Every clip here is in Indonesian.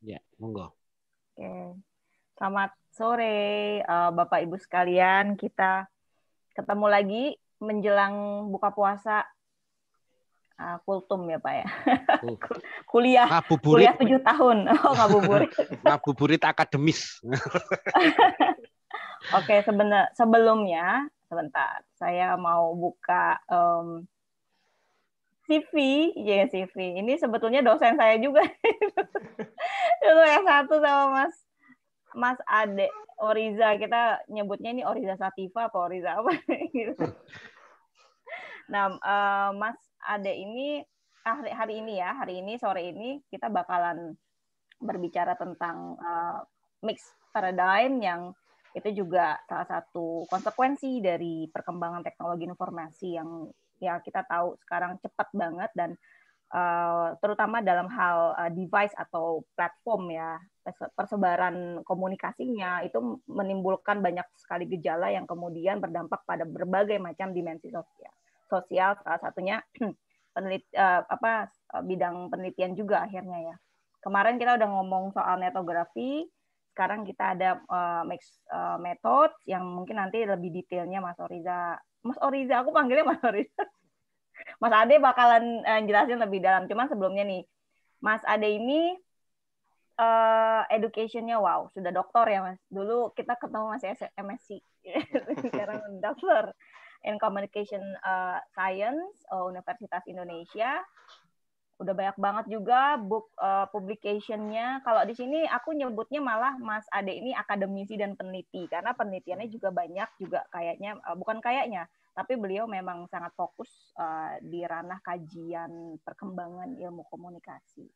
Ya, monggo. Oke. Selamat sore eh, Bapak Ibu sekalian. Kita ketemu lagi menjelang buka puasa uh, kultum ya Pak ya. Oh. kuliah ngabuburit. kuliah tujuh tahun. Oh, ngabuburit. ngabuburit akademis. Oke, sebenar sebelumnya sebentar. Saya mau buka um, CV, iya yeah, Sivi. Ini sebetulnya dosen saya juga. Dulu yang satu sama Mas Mas Ade Oriza. Kita nyebutnya ini Oriza Sativa apa Oriza apa gitu. Nah, eh, Mas Ade ini hari, ah, hari ini ya, hari ini sore ini kita bakalan berbicara tentang uh, eh, mix paradigm yang itu juga salah satu konsekuensi dari perkembangan teknologi informasi yang ya kita tahu sekarang cepat banget dan uh, terutama dalam hal uh, device atau platform ya persebaran komunikasinya itu menimbulkan banyak sekali gejala yang kemudian berdampak pada berbagai macam dimensi sosial. Sosial salah satunya penelit uh, apa bidang penelitian juga akhirnya ya. Kemarin kita udah ngomong soal netografi, sekarang kita ada uh, mix uh, method yang mungkin nanti lebih detailnya Mas Oriza Mas Oriza, aku panggilnya Mas Oriza. Mas Ade bakalan uh, jelasin lebih dalam. Cuman sebelumnya nih, Mas Ade ini uh, education-nya wow, sudah doktor ya Mas. Dulu kita ketemu masih MSc, sekarang doktor in Communication uh, Science Universitas Indonesia udah banyak banget juga book uh, publication-nya. Kalau di sini aku nyebutnya malah Mas Ade ini akademisi dan peneliti karena penelitiannya juga banyak juga kayaknya uh, bukan kayaknya tapi beliau memang sangat fokus uh, di ranah kajian perkembangan ilmu komunikasi.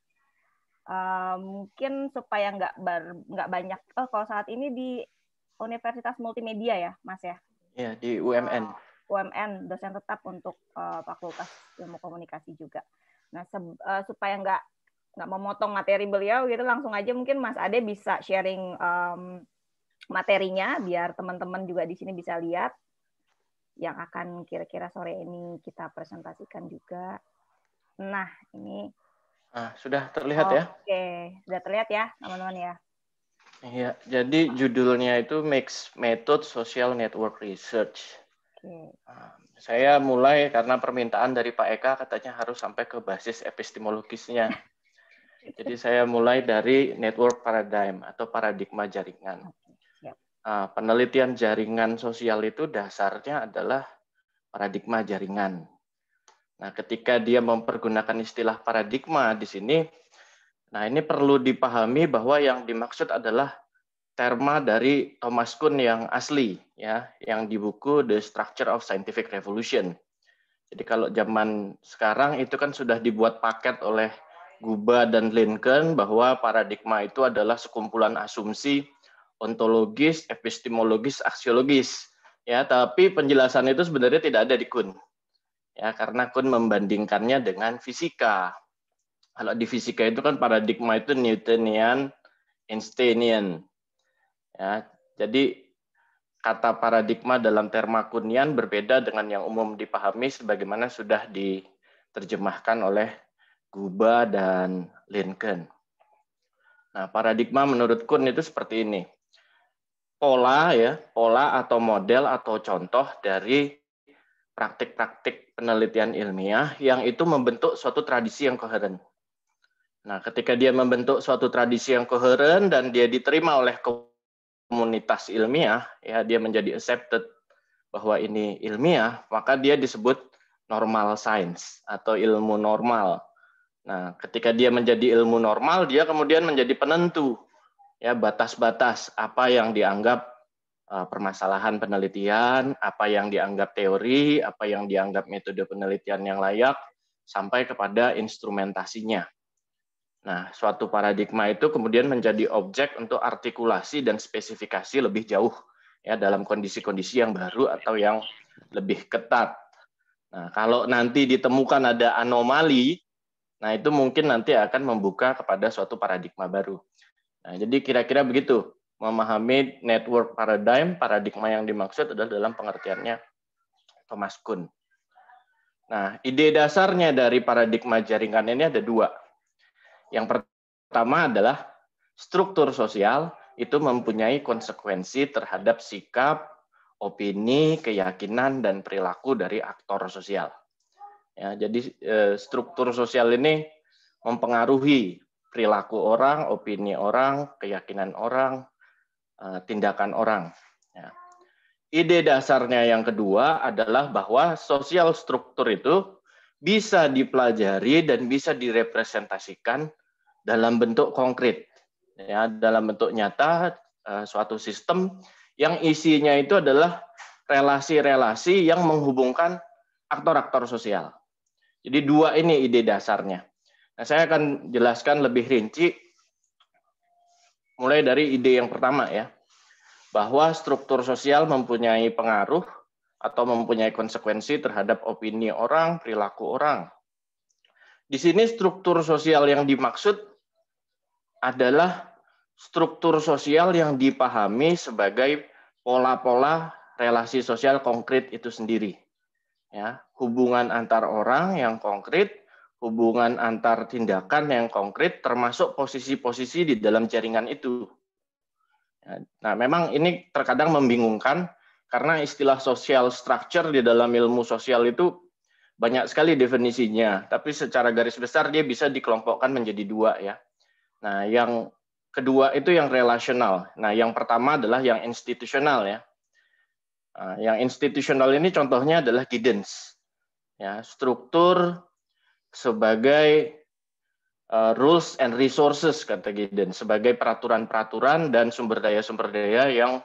Uh, mungkin supaya nggak nggak banyak oh kalau saat ini di Universitas Multimedia ya Mas ya? Iya di UMN. Uh, UMN dosen tetap untuk uh, Fakultas Ilmu Komunikasi juga. Nah, uh, supaya nggak nggak memotong materi beliau gitu, langsung aja mungkin Mas Ade bisa sharing um, materinya biar teman-teman juga di sini bisa lihat yang akan kira-kira sore ini kita presentasikan juga. Nah, ini Nah, sudah terlihat okay. ya? Oke, sudah terlihat ya, teman-teman ya. Iya, jadi judulnya itu Mixed Method Social Network Research. Nah, saya mulai karena permintaan dari Pak Eka katanya harus sampai ke basis epistemologisnya. Jadi saya mulai dari network paradigm atau paradigma jaringan. Ya. Ah, penelitian jaringan sosial itu dasarnya adalah paradigma jaringan. Nah, ketika dia mempergunakan istilah paradigma di sini, nah ini perlu dipahami bahwa yang dimaksud adalah terma dari Thomas Kuhn yang asli ya, yang di buku The Structure of Scientific Revolution. Jadi kalau zaman sekarang itu kan sudah dibuat paket oleh Guba dan Lincoln bahwa paradigma itu adalah sekumpulan asumsi ontologis, epistemologis, aksiologis. Ya, tapi penjelasan itu sebenarnya tidak ada di Kuhn. Ya, karena Kuhn membandingkannya dengan fisika. Kalau di fisika itu kan paradigma itu Newtonian, Einsteinian. Ya, jadi kata paradigma dalam terma kunian berbeda dengan yang umum dipahami sebagaimana sudah diterjemahkan oleh Guba dan Lincoln. Nah, paradigma menurut Kun itu seperti ini. Pola ya, pola atau model atau contoh dari praktik-praktik penelitian ilmiah yang itu membentuk suatu tradisi yang koheren. Nah, ketika dia membentuk suatu tradisi yang koheren dan dia diterima oleh komunitas ilmiah ya dia menjadi accepted bahwa ini ilmiah maka dia disebut normal science atau ilmu normal nah ketika dia menjadi ilmu normal dia kemudian menjadi penentu ya batas-batas apa yang dianggap eh, permasalahan penelitian apa yang dianggap teori apa yang dianggap metode penelitian yang layak sampai kepada instrumentasinya Nah, suatu paradigma itu kemudian menjadi objek untuk artikulasi dan spesifikasi lebih jauh ya dalam kondisi-kondisi yang baru atau yang lebih ketat. Nah, kalau nanti ditemukan ada anomali, nah itu mungkin nanti akan membuka kepada suatu paradigma baru. Nah, jadi kira-kira begitu memahami network paradigm, paradigma yang dimaksud adalah dalam pengertiannya Thomas Kuhn. Nah, ide dasarnya dari paradigma jaringan ini ada dua yang pertama adalah struktur sosial itu mempunyai konsekuensi terhadap sikap, opini, keyakinan, dan perilaku dari aktor sosial. Ya, jadi eh, struktur sosial ini mempengaruhi perilaku orang, opini orang, keyakinan orang, eh, tindakan orang. Ya. Ide dasarnya yang kedua adalah bahwa sosial struktur itu bisa dipelajari dan bisa direpresentasikan dalam bentuk konkret, ya dalam bentuk nyata eh, suatu sistem yang isinya itu adalah relasi-relasi yang menghubungkan aktor-aktor sosial. Jadi dua ini ide dasarnya. Nah, saya akan jelaskan lebih rinci mulai dari ide yang pertama ya, bahwa struktur sosial mempunyai pengaruh atau mempunyai konsekuensi terhadap opini orang, perilaku orang. Di sini struktur sosial yang dimaksud adalah struktur sosial yang dipahami sebagai pola-pola relasi sosial konkret itu sendiri. Ya, hubungan antar orang yang konkret, hubungan antar tindakan yang konkret termasuk posisi-posisi di dalam jaringan itu. Ya, nah, memang ini terkadang membingungkan karena istilah sosial structure di dalam ilmu sosial itu banyak sekali definisinya, tapi secara garis besar dia bisa dikelompokkan menjadi dua ya. Nah, yang kedua itu yang relasional. Nah, yang pertama adalah yang institusional ya. Nah, yang institusional ini contohnya adalah guidance. Ya, struktur sebagai uh, rules and resources kata guidance sebagai peraturan-peraturan dan sumber daya-sumber daya yang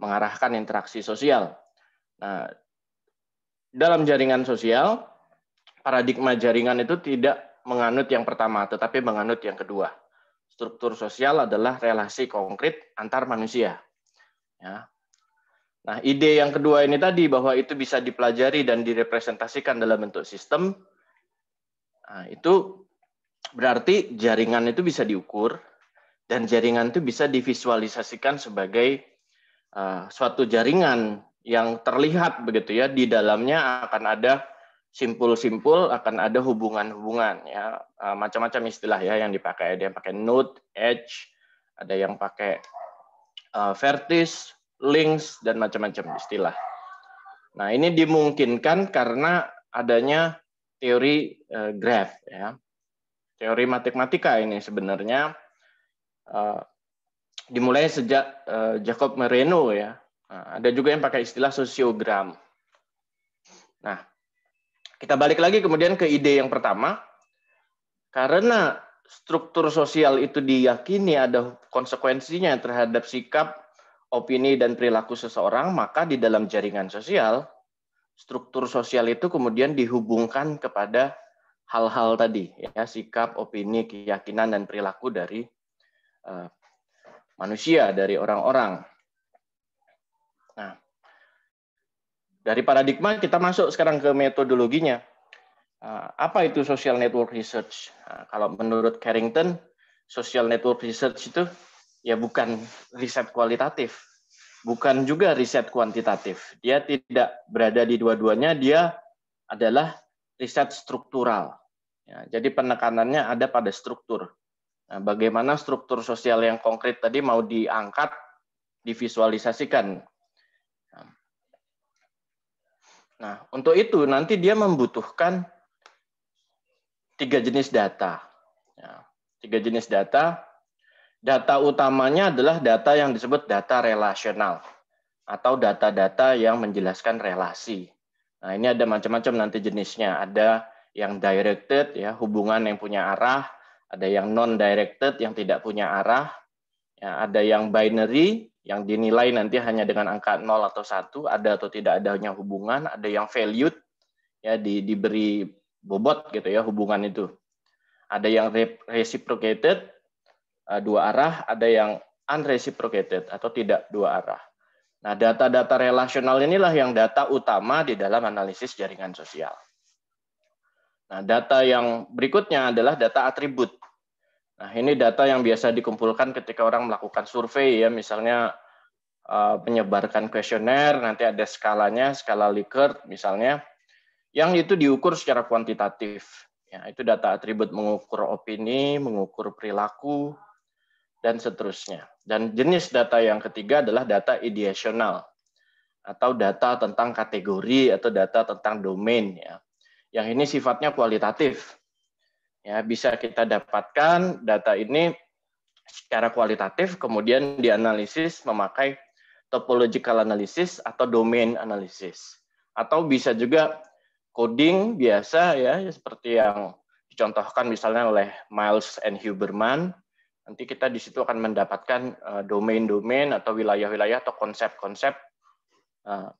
mengarahkan interaksi sosial. Nah, dalam jaringan sosial, paradigma jaringan itu tidak menganut yang pertama, tetapi menganut yang kedua struktur sosial adalah relasi konkret antar manusia. Ya. Nah, ide yang kedua ini tadi bahwa itu bisa dipelajari dan direpresentasikan dalam bentuk sistem, nah, itu berarti jaringan itu bisa diukur dan jaringan itu bisa divisualisasikan sebagai uh, suatu jaringan yang terlihat begitu ya di dalamnya akan ada simpul-simpul akan ada hubungan-hubungan ya eh, macam-macam istilah ya yang dipakai ada yang pakai node edge ada yang pakai uh, eh, vertex links dan macam-macam istilah nah ini dimungkinkan karena adanya teori uh, graph ya teori matematika ini sebenarnya uh, dimulai sejak uh, Jacob Moreno ya nah, ada juga yang pakai istilah sosiogram nah kita balik lagi kemudian ke ide yang pertama. Karena struktur sosial itu diyakini ada konsekuensinya terhadap sikap, opini, dan perilaku seseorang, maka di dalam jaringan sosial, struktur sosial itu kemudian dihubungkan kepada hal-hal tadi, ya sikap, opini, keyakinan, dan perilaku dari uh, manusia, dari orang-orang. Nah, dari paradigma kita masuk sekarang ke metodologinya. Ah, apa itu social network research? Ah, kalau menurut Carrington, social network research itu ya bukan riset kualitatif, bukan juga riset kuantitatif. Dia tidak berada di dua-duanya, dia adalah riset struktural. Ya, jadi penekanannya ada pada struktur. Nah, bagaimana struktur sosial yang konkret tadi mau diangkat, divisualisasikan Nah, untuk itu nanti dia membutuhkan tiga jenis data. Ya, tiga jenis data. Data utamanya adalah data yang disebut data relasional atau data-data yang menjelaskan relasi. Nah, ini ada macam-macam nanti jenisnya. Ada yang directed ya, hubungan yang punya arah, ada yang non directed yang tidak punya arah, ya, ada yang binary yang dinilai nanti hanya dengan angka 0 atau satu ada atau tidak adanya hubungan, ada yang valued, ya di, diberi bobot gitu ya hubungan itu. Ada yang reciprocated, eh, dua arah, ada yang unreciprocated atau tidak dua arah. Nah, data-data relasional inilah yang data utama di dalam analisis jaringan sosial. Nah, data yang berikutnya adalah data atribut. Nah, ini data yang biasa dikumpulkan ketika orang melakukan survei ya, misalnya uh, menyebarkan kuesioner, nanti ada skalanya, skala Likert misalnya, yang itu diukur secara kuantitatif. Ya, itu data atribut mengukur opini, mengukur perilaku, dan seterusnya. Dan jenis data yang ketiga adalah data ideasional atau data tentang kategori atau data tentang domain ya. Yang ini sifatnya kualitatif Ya, bisa kita dapatkan data ini secara kualitatif kemudian dianalisis memakai topological analysis atau domain analysis. Atau bisa juga coding biasa ya seperti yang dicontohkan misalnya oleh Miles and Huberman. Nanti kita di situ akan mendapatkan eh, domain-domain atau wilayah-wilayah atau konsep-konsep eh,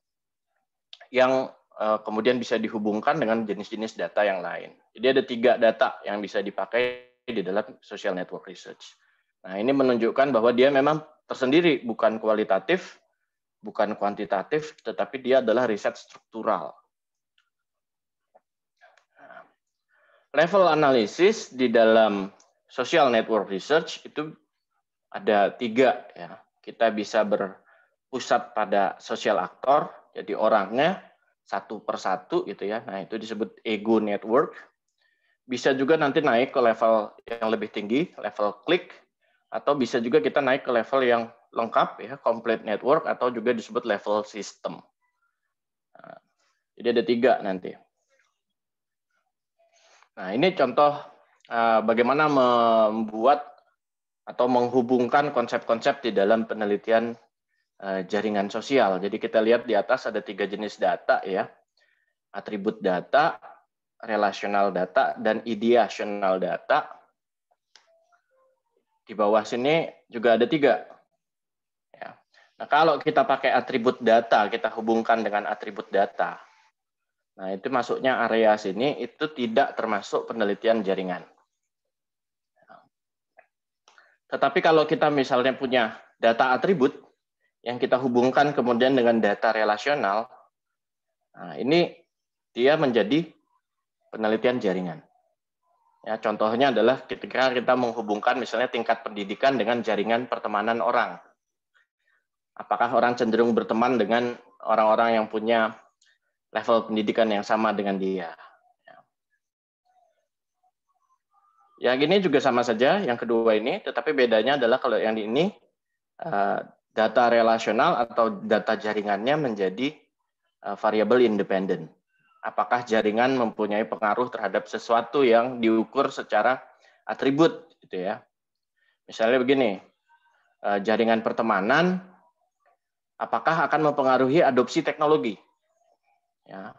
yang Eh, kemudian bisa dihubungkan dengan jenis-jenis data yang lain. Jadi ada tiga data yang bisa dipakai di dalam social network research. Nah ini menunjukkan bahwa dia memang tersendiri, bukan kualitatif, bukan kuantitatif, tetapi dia adalah riset struktural. Nah, level analisis di dalam social network research itu ada tiga ya. Kita bisa berpusat pada social actor, jadi orangnya, satu persatu gitu ya. Nah itu disebut ego network. Bisa juga nanti naik ke level yang lebih tinggi, level klik, atau bisa juga kita naik ke level yang lengkap ya, complete network atau juga disebut level system. Nah, jadi ada tiga nanti. Nah ini contoh eh, bagaimana membuat atau menghubungkan konsep-konsep di dalam penelitian Eh, jaringan sosial. Jadi kita lihat di atas ada tiga jenis data ya, atribut data, relasional data, dan ideasional data. Di bawah sini juga ada tiga. Ya. Nah kalau kita pakai atribut data, kita hubungkan dengan atribut data. Nah itu masuknya area sini itu tidak termasuk penelitian jaringan. Tetapi kalau kita misalnya punya data atribut, yang kita hubungkan kemudian dengan data relasional, nah ini dia menjadi penelitian jaringan. Ya, contohnya adalah ketika kita menghubungkan misalnya tingkat pendidikan dengan jaringan pertemanan orang. Apakah orang cenderung berteman dengan orang-orang yang punya level pendidikan yang sama dengan dia? Ya. Yang ini juga sama saja yang kedua ini, tetapi bedanya adalah kalau yang di ini eh, data relasional atau data jaringannya menjadi eh, variabel independen. Apakah jaringan mempunyai pengaruh terhadap sesuatu yang diukur secara atribut gitu ya. Misalnya begini, eh, jaringan pertemanan apakah akan mempengaruhi adopsi teknologi? Ya.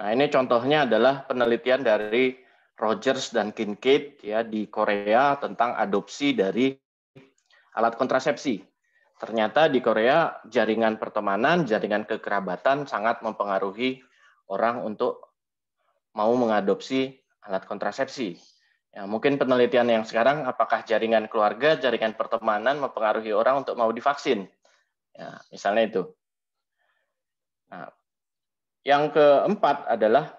Nah, ini contohnya adalah penelitian dari Rogers dan Kincaid ya di Korea tentang adopsi dari alat kontrasepsi Ternyata di Korea jaringan pertemanan, jaringan kekerabatan sangat mempengaruhi orang untuk mau mengadopsi alat kontrasepsi. Ya, mungkin penelitian yang sekarang apakah jaringan keluarga, jaringan pertemanan mempengaruhi orang untuk mau divaksin. Ya, misalnya itu. Nah, yang keempat adalah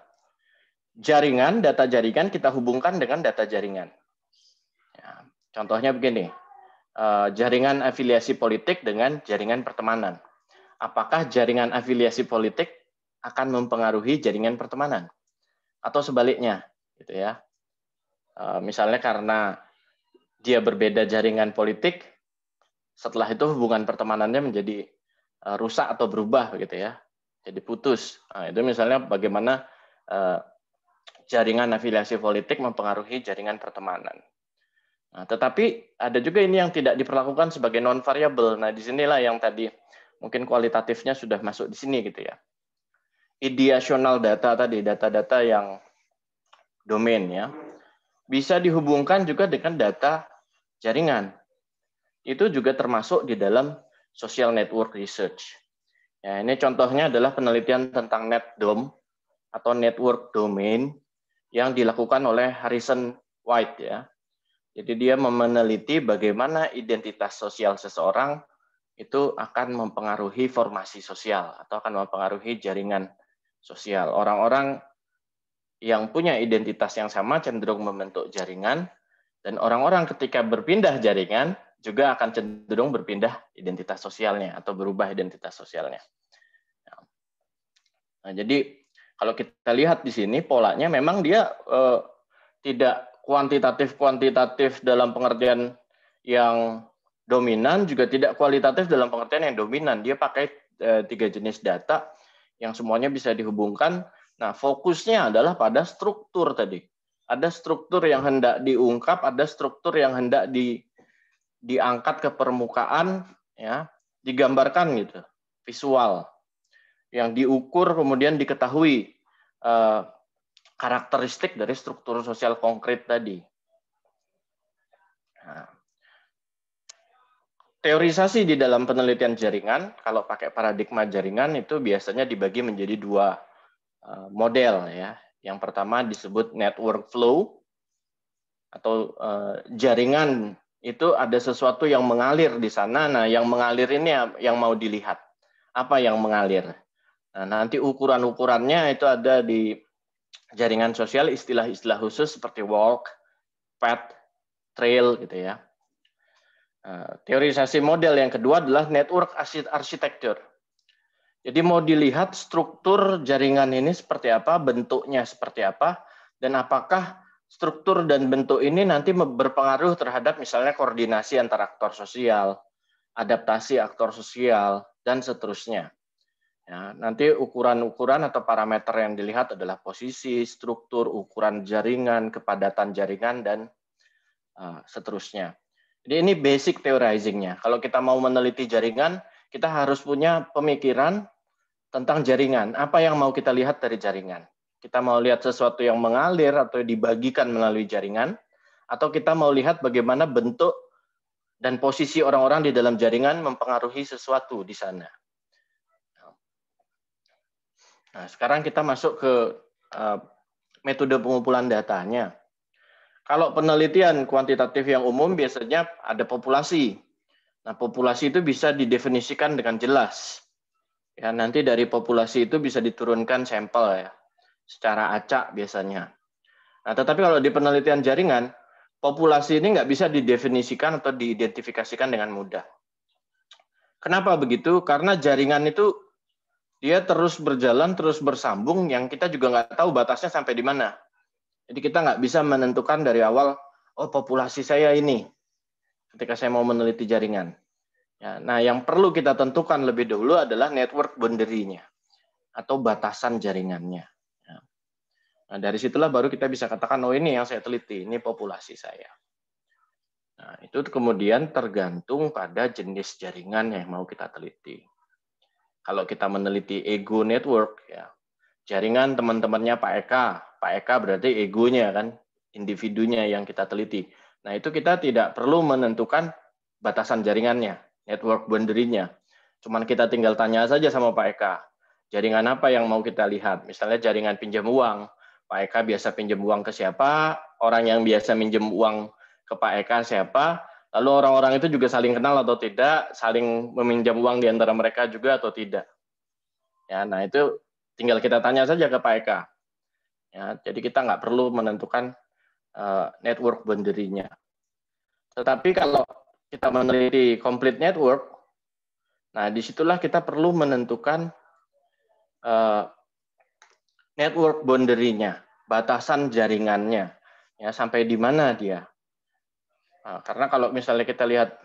jaringan, data jaringan kita hubungkan dengan data jaringan. Ya, contohnya begini, Eh, jaringan afiliasi politik dengan jaringan pertemanan. Apakah jaringan afiliasi politik akan mempengaruhi jaringan pertemanan atau sebaliknya, gitu ya? Eh, misalnya karena dia berbeda jaringan politik, setelah itu hubungan pertemanannya menjadi eh, rusak atau berubah, gitu ya? Jadi putus. Nah, itu misalnya bagaimana jaringan afiliasi politik mempengaruhi jaringan pertemanan. Nah, tetapi ada juga ini yang tidak diperlakukan sebagai non variabel. Nah, di sinilah yang tadi mungkin kualitatifnya sudah masuk di sini gitu ya. ideational data tadi, data-data yang domain ya, bisa dihubungkan juga dengan data jaringan. Itu juga termasuk di dalam social network research. Ya, ini contohnya adalah penelitian tentang NetDom atau network domain yang dilakukan oleh Harrison White ya jadi dia meneliti bagaimana identitas sosial seseorang itu akan mempengaruhi formasi sosial atau akan mempengaruhi jaringan sosial. Orang-orang yang punya identitas yang sama cenderung membentuk jaringan dan orang-orang ketika berpindah jaringan juga akan cenderung berpindah identitas sosialnya atau berubah identitas sosialnya. Nah, jadi kalau kita lihat di sini polanya memang dia eh, tidak kuantitatif kuantitatif dalam pengertian yang dominan juga tidak kualitatif dalam pengertian yang dominan. Dia pakai e, tiga jenis data yang semuanya bisa dihubungkan. Nah, fokusnya adalah pada struktur tadi. Ada struktur yang hendak diungkap, ada struktur yang hendak di, diangkat ke permukaan, ya, digambarkan gitu, visual, yang diukur kemudian diketahui e, karakteristik dari struktur sosial konkret tadi. Nah, teorisasi di dalam penelitian jaringan, kalau pakai paradigma jaringan itu biasanya dibagi menjadi dua eh, model ya. Yang pertama disebut network flow atau eh, jaringan itu ada sesuatu yang mengalir di sana. Nah, yang mengalir ini yang mau dilihat. Apa yang mengalir? Nah, nanti ukuran-ukurannya itu ada di jaringan sosial istilah-istilah khusus seperti walk, path, trail gitu ya. Eh, teorisasi model yang kedua adalah network architecture. Jadi mau dilihat struktur jaringan ini seperti apa, bentuknya seperti apa, dan apakah struktur dan bentuk ini nanti berpengaruh terhadap misalnya koordinasi antara aktor sosial, adaptasi aktor sosial, dan seterusnya. Ya, nanti ukuran-ukuran atau parameter yang dilihat adalah posisi, struktur, ukuran jaringan, kepadatan jaringan, dan uh, seterusnya. Jadi ini basic theorizing-nya. Kalau kita mau meneliti jaringan, kita harus punya pemikiran tentang jaringan. Apa yang mau kita lihat dari jaringan? Kita mau lihat sesuatu yang mengalir atau dibagikan melalui jaringan, atau kita mau lihat bagaimana bentuk dan posisi orang-orang di dalam jaringan mempengaruhi sesuatu di sana. Nah, sekarang kita masuk ke uh, metode pengumpulan datanya. Kalau penelitian kuantitatif yang umum biasanya ada populasi. Nah, populasi itu bisa didefinisikan dengan jelas. Ya, nanti dari populasi itu bisa diturunkan sampel ya, secara acak biasanya. Nah, tetapi kalau di penelitian jaringan, populasi ini nggak bisa didefinisikan atau diidentifikasikan dengan mudah. Kenapa begitu? Karena jaringan itu dia terus berjalan, terus bersambung, yang kita juga nggak tahu batasnya sampai di mana. Jadi kita nggak bisa menentukan dari awal, oh populasi saya ini, ketika saya mau meneliti jaringan. Ya, nah, yang perlu kita tentukan lebih dulu adalah network boundary-nya atau batasan jaringannya. Ya. Nah, dari situlah baru kita bisa katakan, oh ini yang saya teliti, ini populasi saya. Nah, itu kemudian tergantung pada jenis jaringan yang mau kita teliti kalau kita meneliti ego network ya jaringan teman-temannya Pak Eka Pak Eka berarti egonya kan individunya yang kita teliti nah itu kita tidak perlu menentukan batasan jaringannya network boundary-nya cuman kita tinggal tanya saja sama Pak Eka jaringan apa yang mau kita lihat misalnya jaringan pinjam uang Pak Eka biasa pinjam uang ke siapa orang yang biasa minjem uang ke Pak Eka siapa Lalu orang-orang itu juga saling kenal atau tidak, saling meminjam uang di antara mereka juga atau tidak. Ya, nah itu tinggal kita tanya saja ke Pak Eka. Ya, jadi kita nggak perlu menentukan uh, network boundary-nya. Tetapi kalau kita meneliti complete network, nah disitulah kita perlu menentukan uh, network boundary-nya, batasan jaringannya, ya sampai di mana dia. Nah, karena kalau misalnya kita lihat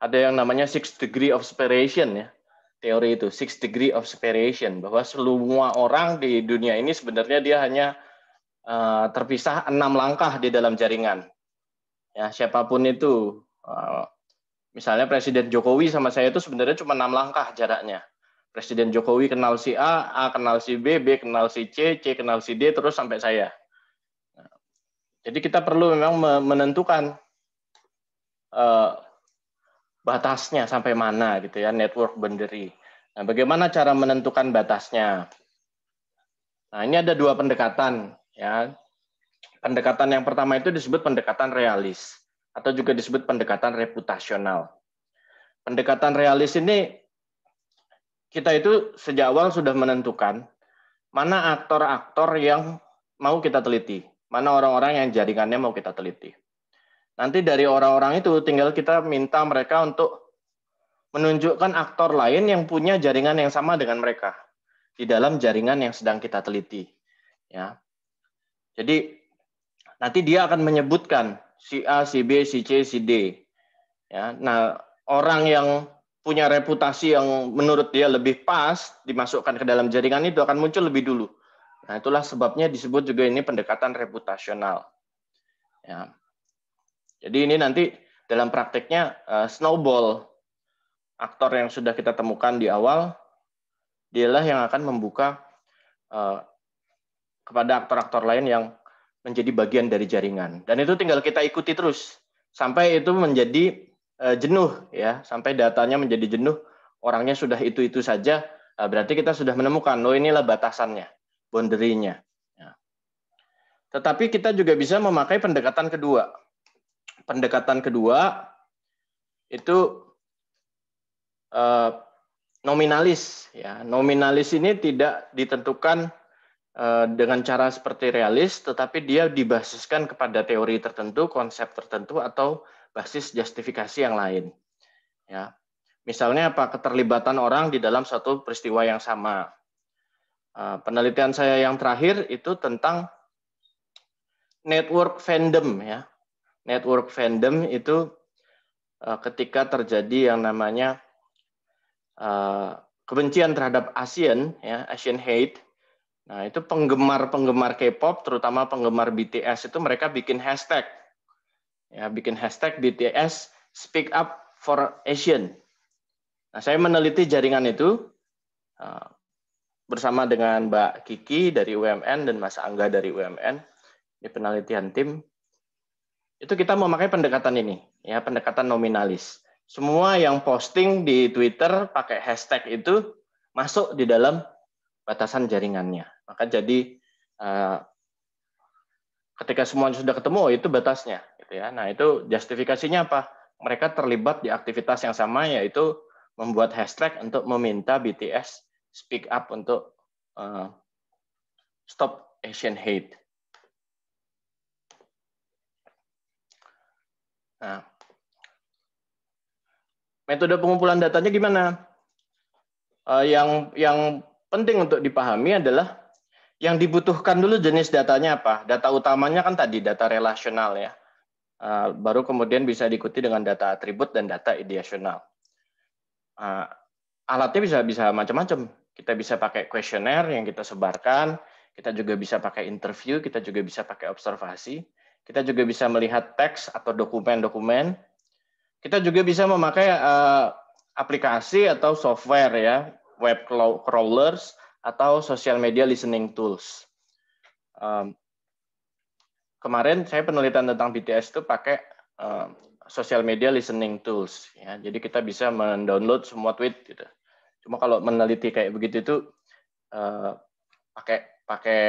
ada yang namanya six degree of separation ya teori itu six degree of separation bahwa semua orang di dunia ini sebenarnya dia hanya uh, terpisah enam langkah di dalam jaringan ya siapapun itu uh, misalnya Presiden Jokowi sama saya itu sebenarnya cuma enam langkah jaraknya Presiden Jokowi kenal si A A kenal si B B kenal si C C kenal si D terus sampai saya nah, jadi kita perlu memang menentukan uh, batasnya sampai mana gitu ya network boundary. Nah, bagaimana cara menentukan batasnya? Nah, ini ada dua pendekatan ya. Pendekatan yang pertama itu disebut pendekatan realis atau juga disebut pendekatan reputasional. Pendekatan realis ini kita itu sejak awal sudah menentukan mana aktor-aktor yang mau kita teliti, mana orang-orang yang jaringannya mau kita teliti. Nanti dari orang-orang itu tinggal kita minta mereka untuk menunjukkan aktor lain yang punya jaringan yang sama dengan mereka di dalam jaringan yang sedang kita teliti. Ya. Jadi nanti dia akan menyebutkan si A, si B, si C, si D. Ya. Nah, orang yang punya reputasi yang menurut dia lebih pas dimasukkan ke dalam jaringan itu akan muncul lebih dulu. Nah, itulah sebabnya disebut juga ini pendekatan reputasional. Ya. Jadi ini nanti dalam prakteknya uh, snowball aktor yang sudah kita temukan di awal dialah yang akan membuka uh, kepada aktor-aktor lain yang menjadi bagian dari jaringan. Dan itu tinggal kita ikuti terus sampai itu menjadi uh, jenuh ya, sampai datanya menjadi jenuh, orangnya sudah itu-itu saja, uh, berarti kita sudah menemukan oh inilah batasannya, boundary-nya. Ya. Tetapi kita juga bisa memakai pendekatan kedua pendekatan kedua itu eh, nominalis ya. Nominalis ini tidak ditentukan eh, dengan cara seperti realis tetapi dia dibasiskan kepada teori tertentu, konsep tertentu atau basis justifikasi yang lain. Ya. Misalnya apa keterlibatan orang di dalam satu peristiwa yang sama. Eh, penelitian saya yang terakhir itu tentang network fandom ya network fandom itu uh, ketika terjadi yang namanya uh, kebencian terhadap Asian, ya, Asian hate. Nah, itu penggemar-penggemar K-pop, terutama penggemar BTS itu mereka bikin hashtag. Ya, bikin hashtag BTS Speak Up for Asian. Nah, saya meneliti jaringan itu uh, bersama dengan Mbak Kiki dari UMN dan Mas Angga dari UMN ini penelitian tim itu kita memakai pendekatan ini, ya pendekatan nominalis. Semua yang posting di Twitter pakai hashtag itu masuk di dalam batasan jaringannya. Maka jadi eh, ketika semua sudah ketemu oh, itu batasnya, gitu ya. Nah itu justifikasinya apa? Mereka terlibat di aktivitas yang sama yaitu membuat hashtag untuk meminta BTS speak up untuk eh, stop Asian hate Nah, metode pengumpulan datanya gimana? Uh, yang yang penting untuk dipahami adalah yang dibutuhkan dulu jenis datanya apa. Data utamanya kan tadi data relasional ya. Uh, baru kemudian bisa diikuti dengan data atribut dan data ideasional. Uh, alatnya bisa bisa macam-macam. Kita bisa pakai kuesioner yang kita sebarkan, kita juga bisa pakai interview, kita juga bisa pakai observasi. Kita juga bisa melihat teks atau dokumen-dokumen. Kita juga bisa memakai eh, aplikasi atau software ya, web crawlers atau social media listening tools. kemarin saya penelitian tentang BTS itu pakai social media listening tools ya. Jadi kita bisa mendownload semua tweet gitu. Cuma kalau meneliti kayak begitu itu eh, pakai pakai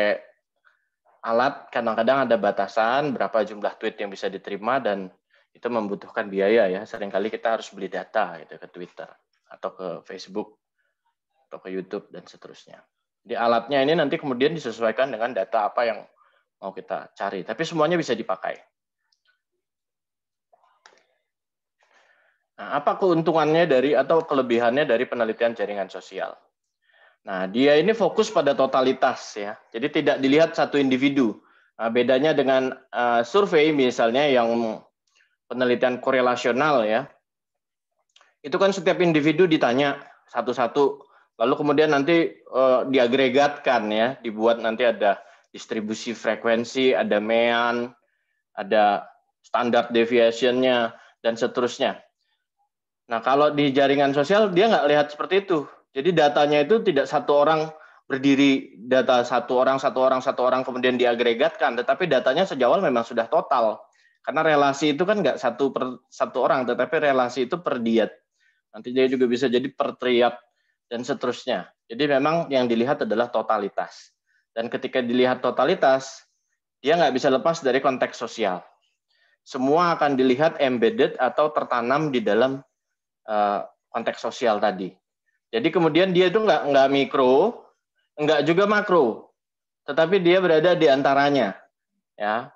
alat kadang-kadang ada batasan berapa jumlah tweet yang bisa diterima dan itu membutuhkan biaya ya. Seringkali kita harus beli data gitu ke Twitter atau ke Facebook atau ke YouTube dan seterusnya. Di alatnya ini nanti kemudian disesuaikan dengan data apa yang mau kita cari. Tapi semuanya bisa dipakai. Nah, apa keuntungannya dari atau kelebihannya dari penelitian jaringan sosial? Nah, dia ini fokus pada totalitas ya. Jadi tidak dilihat satu individu. Nah, bedanya dengan uh, survei misalnya yang penelitian korelasional ya. Itu kan setiap individu ditanya satu-satu, lalu kemudian nanti uh, diagregatkan ya, dibuat nanti ada distribusi frekuensi, ada mean, ada standar deviation-nya dan seterusnya. Nah, kalau di jaringan sosial dia nggak lihat seperti itu. Jadi datanya itu tidak satu orang berdiri data satu orang satu orang satu orang kemudian diagregatkan, tetapi datanya sejak awal memang sudah total. Karena relasi itu kan nggak satu per satu orang, tetapi relasi itu per diet. Nanti dia juga bisa jadi per triat dan seterusnya. Jadi memang yang dilihat adalah totalitas. Dan ketika dilihat totalitas, dia nggak bisa lepas dari konteks sosial. Semua akan dilihat embedded atau tertanam di dalam uh, konteks sosial tadi. Jadi kemudian dia itu nggak nggak mikro, nggak juga makro, tetapi dia berada di antaranya, ya.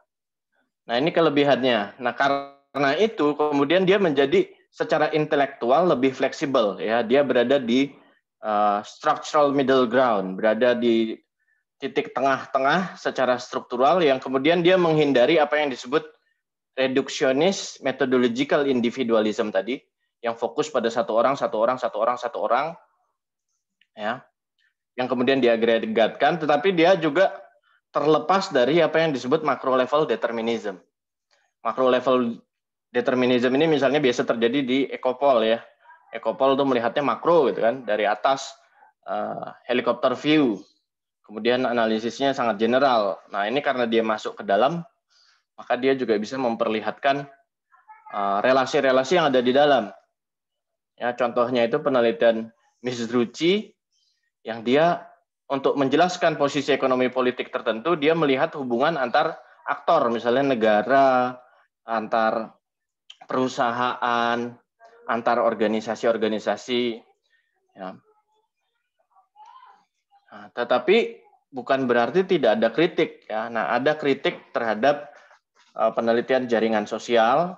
Nah ini kelebihannya. Nah karena itu kemudian dia menjadi secara intelektual lebih fleksibel, ya. Dia berada di uh, structural middle ground, berada di titik tengah-tengah secara struktural yang kemudian dia menghindari apa yang disebut reduksionis methodological individualism tadi yang fokus pada satu orang, satu orang, satu orang, satu orang, ya, yang kemudian diagregatkan, tetapi dia juga terlepas dari apa yang disebut macro level determinism. Macro level determinism ini misalnya biasa terjadi di ekopol ya. Ekopol itu melihatnya makro gitu kan, dari atas uh, helikopter view. Kemudian analisisnya sangat general. Nah, ini karena dia masuk ke dalam, maka dia juga bisa memperlihatkan eh, relasi-relasi uh, yang ada di dalam. Ya, contohnya itu penelitian Ruchi yang dia untuk menjelaskan posisi ekonomi politik tertentu, dia melihat hubungan antar aktor, misalnya negara, antar perusahaan, antar organisasi-organisasi. Ya. Nah, tetapi bukan berarti tidak ada kritik. Ya. Nah, ada kritik terhadap eh, penelitian jaringan sosial,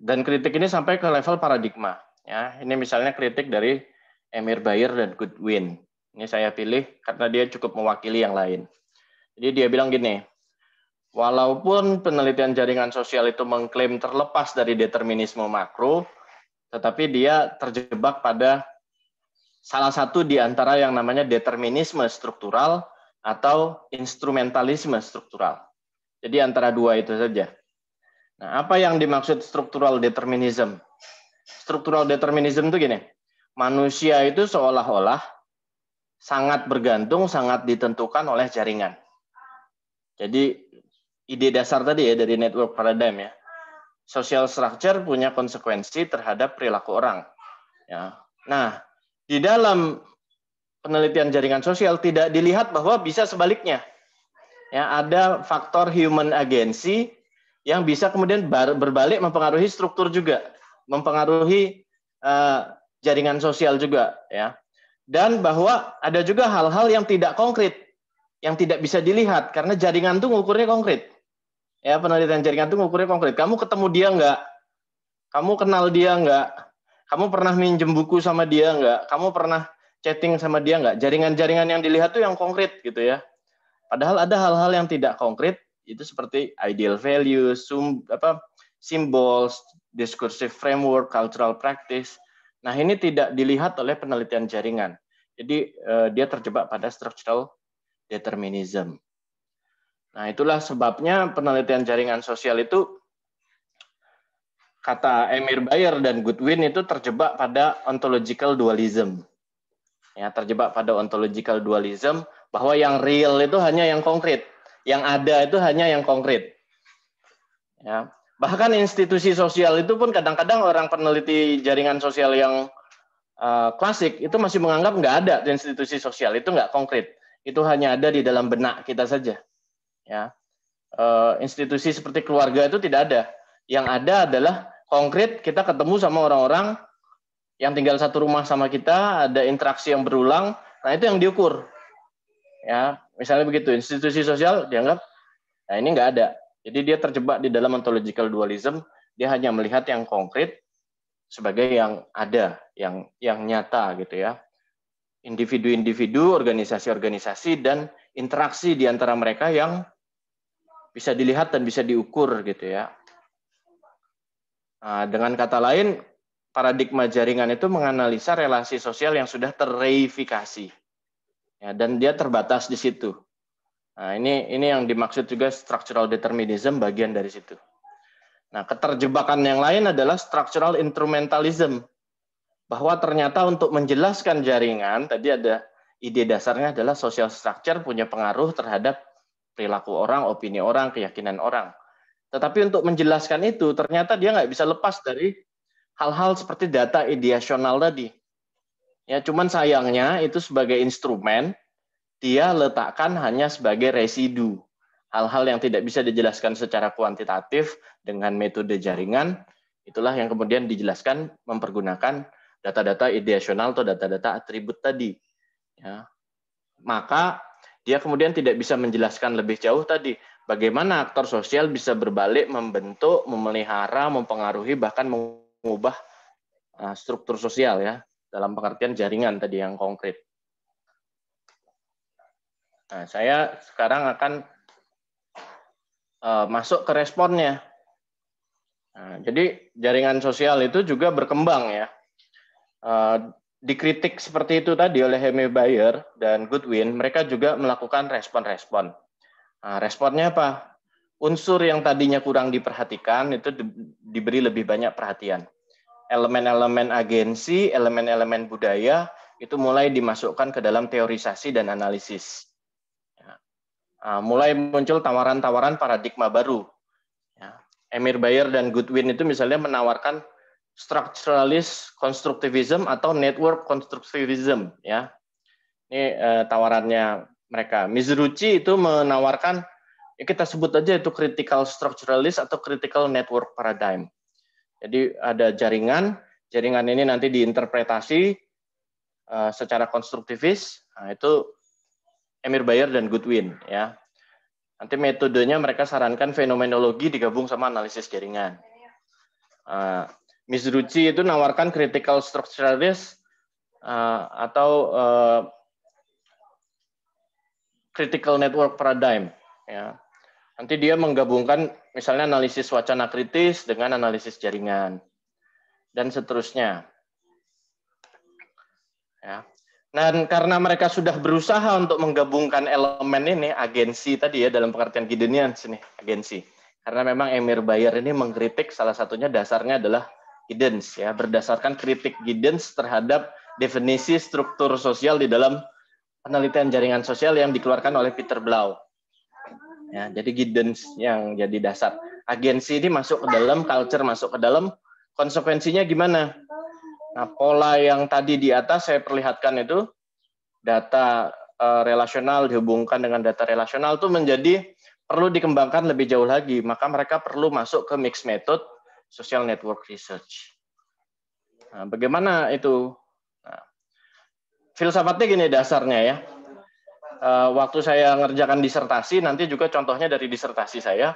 dan kritik ini sampai ke level paradigma. Ya, ini misalnya kritik dari Emir Bayer dan Goodwin. Ini saya pilih karena dia cukup mewakili yang lain. Jadi dia bilang gini, walaupun penelitian jaringan sosial itu mengklaim terlepas dari determinisme makro, tetapi dia terjebak pada salah satu di antara yang namanya determinisme struktural atau instrumentalisme struktural. Jadi antara dua itu saja. Nah, apa yang dimaksud struktural determinism? Struktural determinism itu gini, manusia itu seolah-olah sangat bergantung, sangat ditentukan oleh jaringan. Jadi ide dasar tadi ya dari network paradigm ya, social structure punya konsekuensi terhadap perilaku orang. Ya. Nah, di dalam penelitian jaringan sosial tidak dilihat bahwa bisa sebaliknya. Ya, ada faktor human agency yang bisa kemudian berbalik mempengaruhi struktur juga, mempengaruhi uh, jaringan sosial juga ya. Dan bahwa ada juga hal-hal yang tidak konkret, yang tidak bisa dilihat karena jaringan itu ngukurnya konkret. Ya, penelitian jaringan itu ngukurnya konkret. Kamu ketemu dia enggak? Kamu kenal dia enggak? Kamu pernah minjem buku sama dia enggak? Kamu pernah chatting sama dia enggak? Jaringan-jaringan yang dilihat itu yang konkret gitu ya. Padahal ada hal-hal yang tidak konkret itu seperti ideal values, sum, apa, symbols, discursive framework, cultural practice. Nah ini tidak dilihat oleh penelitian jaringan. Jadi eh, dia terjebak pada structural determinism. Nah itulah sebabnya penelitian jaringan sosial itu kata Emir Bayer dan Goodwin itu terjebak pada ontological dualism. Ya, terjebak pada ontological dualism bahwa yang real itu hanya yang konkret. Yang ada itu hanya yang konkret. Ya. Bahkan institusi sosial itu pun kadang-kadang orang peneliti jaringan sosial yang uh, klasik itu masih menganggap nggak ada institusi sosial itu nggak konkret. Itu hanya ada di dalam benak kita saja. Ya. Uh, institusi seperti keluarga itu tidak ada. Yang ada adalah konkret kita ketemu sama orang-orang yang tinggal satu rumah sama kita, ada interaksi yang berulang. Nah itu yang diukur ya misalnya begitu institusi sosial dianggap nah ini nggak ada jadi dia terjebak di dalam ontological dualism dia hanya melihat yang konkret sebagai yang ada yang yang nyata gitu ya individu-individu organisasi-organisasi dan interaksi di antara mereka yang bisa dilihat dan bisa diukur gitu ya nah, dengan kata lain paradigma jaringan itu menganalisa relasi sosial yang sudah terreifikasi Ya, dan dia terbatas di situ. Nah, ini ini yang dimaksud juga structural determinism bagian dari situ. Nah, keterjebakan yang lain adalah structural instrumentalism. Bahwa ternyata untuk menjelaskan jaringan, tadi ada ide dasarnya adalah social structure punya pengaruh terhadap perilaku orang, opini orang, keyakinan orang. Tetapi untuk menjelaskan itu, ternyata dia nggak bisa lepas dari hal-hal seperti data ideasional tadi. Ya, cuman sayangnya itu sebagai instrumen dia letakkan hanya sebagai residu hal-hal yang tidak bisa dijelaskan secara kuantitatif dengan metode jaringan itulah yang kemudian dijelaskan mempergunakan data-data ideasional atau data-data atribut tadi ya maka dia kemudian tidak bisa menjelaskan lebih jauh tadi bagaimana aktor sosial bisa berbalik membentuk memelihara mempengaruhi bahkan mengubah ah, struktur sosial ya dalam pengertian jaringan tadi yang konkret. Nah, saya sekarang akan eh, masuk ke responnya. Nah, jadi jaringan sosial itu juga berkembang ya. Eh, dikritik seperti itu tadi oleh Hemi Bayer dan Goodwin, mereka juga melakukan respon-respon. Nah, responnya apa? Unsur yang tadinya kurang diperhatikan itu diberi lebih banyak perhatian elemen-elemen agensi, elemen-elemen budaya itu mulai dimasukkan ke dalam teorisasi dan analisis. Ya. Ah, mulai muncul tawaran-tawaran paradigma baru. Ya. Emir Bayer dan Goodwin itu misalnya menawarkan structuralist constructivism atau network constructivism ya. Ini eh, tawarannya mereka. Mizuruchi itu menawarkan ya kita sebut aja itu critical structuralist atau critical network paradigm. Jadi ada jaringan, jaringan ini nanti diinterpretasi eh, secara konstruktivis. Nah, itu Emir Bayer dan Goodwin ya. Nanti metodenya mereka sarankan fenomenologi digabung sama analisis jaringan. Uh, Ruchi itu nawarkan critical structuralist uh, atau uh, critical network paradigm ya Nanti dia menggabungkan misalnya analisis wacana kritis dengan analisis jaringan dan seterusnya. Ya. Dan karena mereka sudah berusaha untuk menggabungkan elemen ini agensi tadi ya dalam pengertian Gideonian sini agensi. Karena memang Emir Bayar ini mengkritik salah satunya dasarnya adalah Giddens ya berdasarkan kritik Giddens terhadap definisi struktur sosial di dalam penelitian jaringan sosial yang dikeluarkan oleh Peter Blau ya jadi guidance yang jadi dasar agensi ini masuk ke dalam culture masuk ke dalam konsekuensinya gimana nah pola yang tadi di atas saya perlihatkan itu data uh, relasional dihubungkan dengan data relasional itu menjadi perlu dikembangkan lebih jauh lagi maka mereka perlu masuk ke mixed method social network research nah, bagaimana itu nah, filsafatnya gini dasarnya ya Eh, waktu saya ngerjakan disertasi nanti juga contohnya dari disertasi saya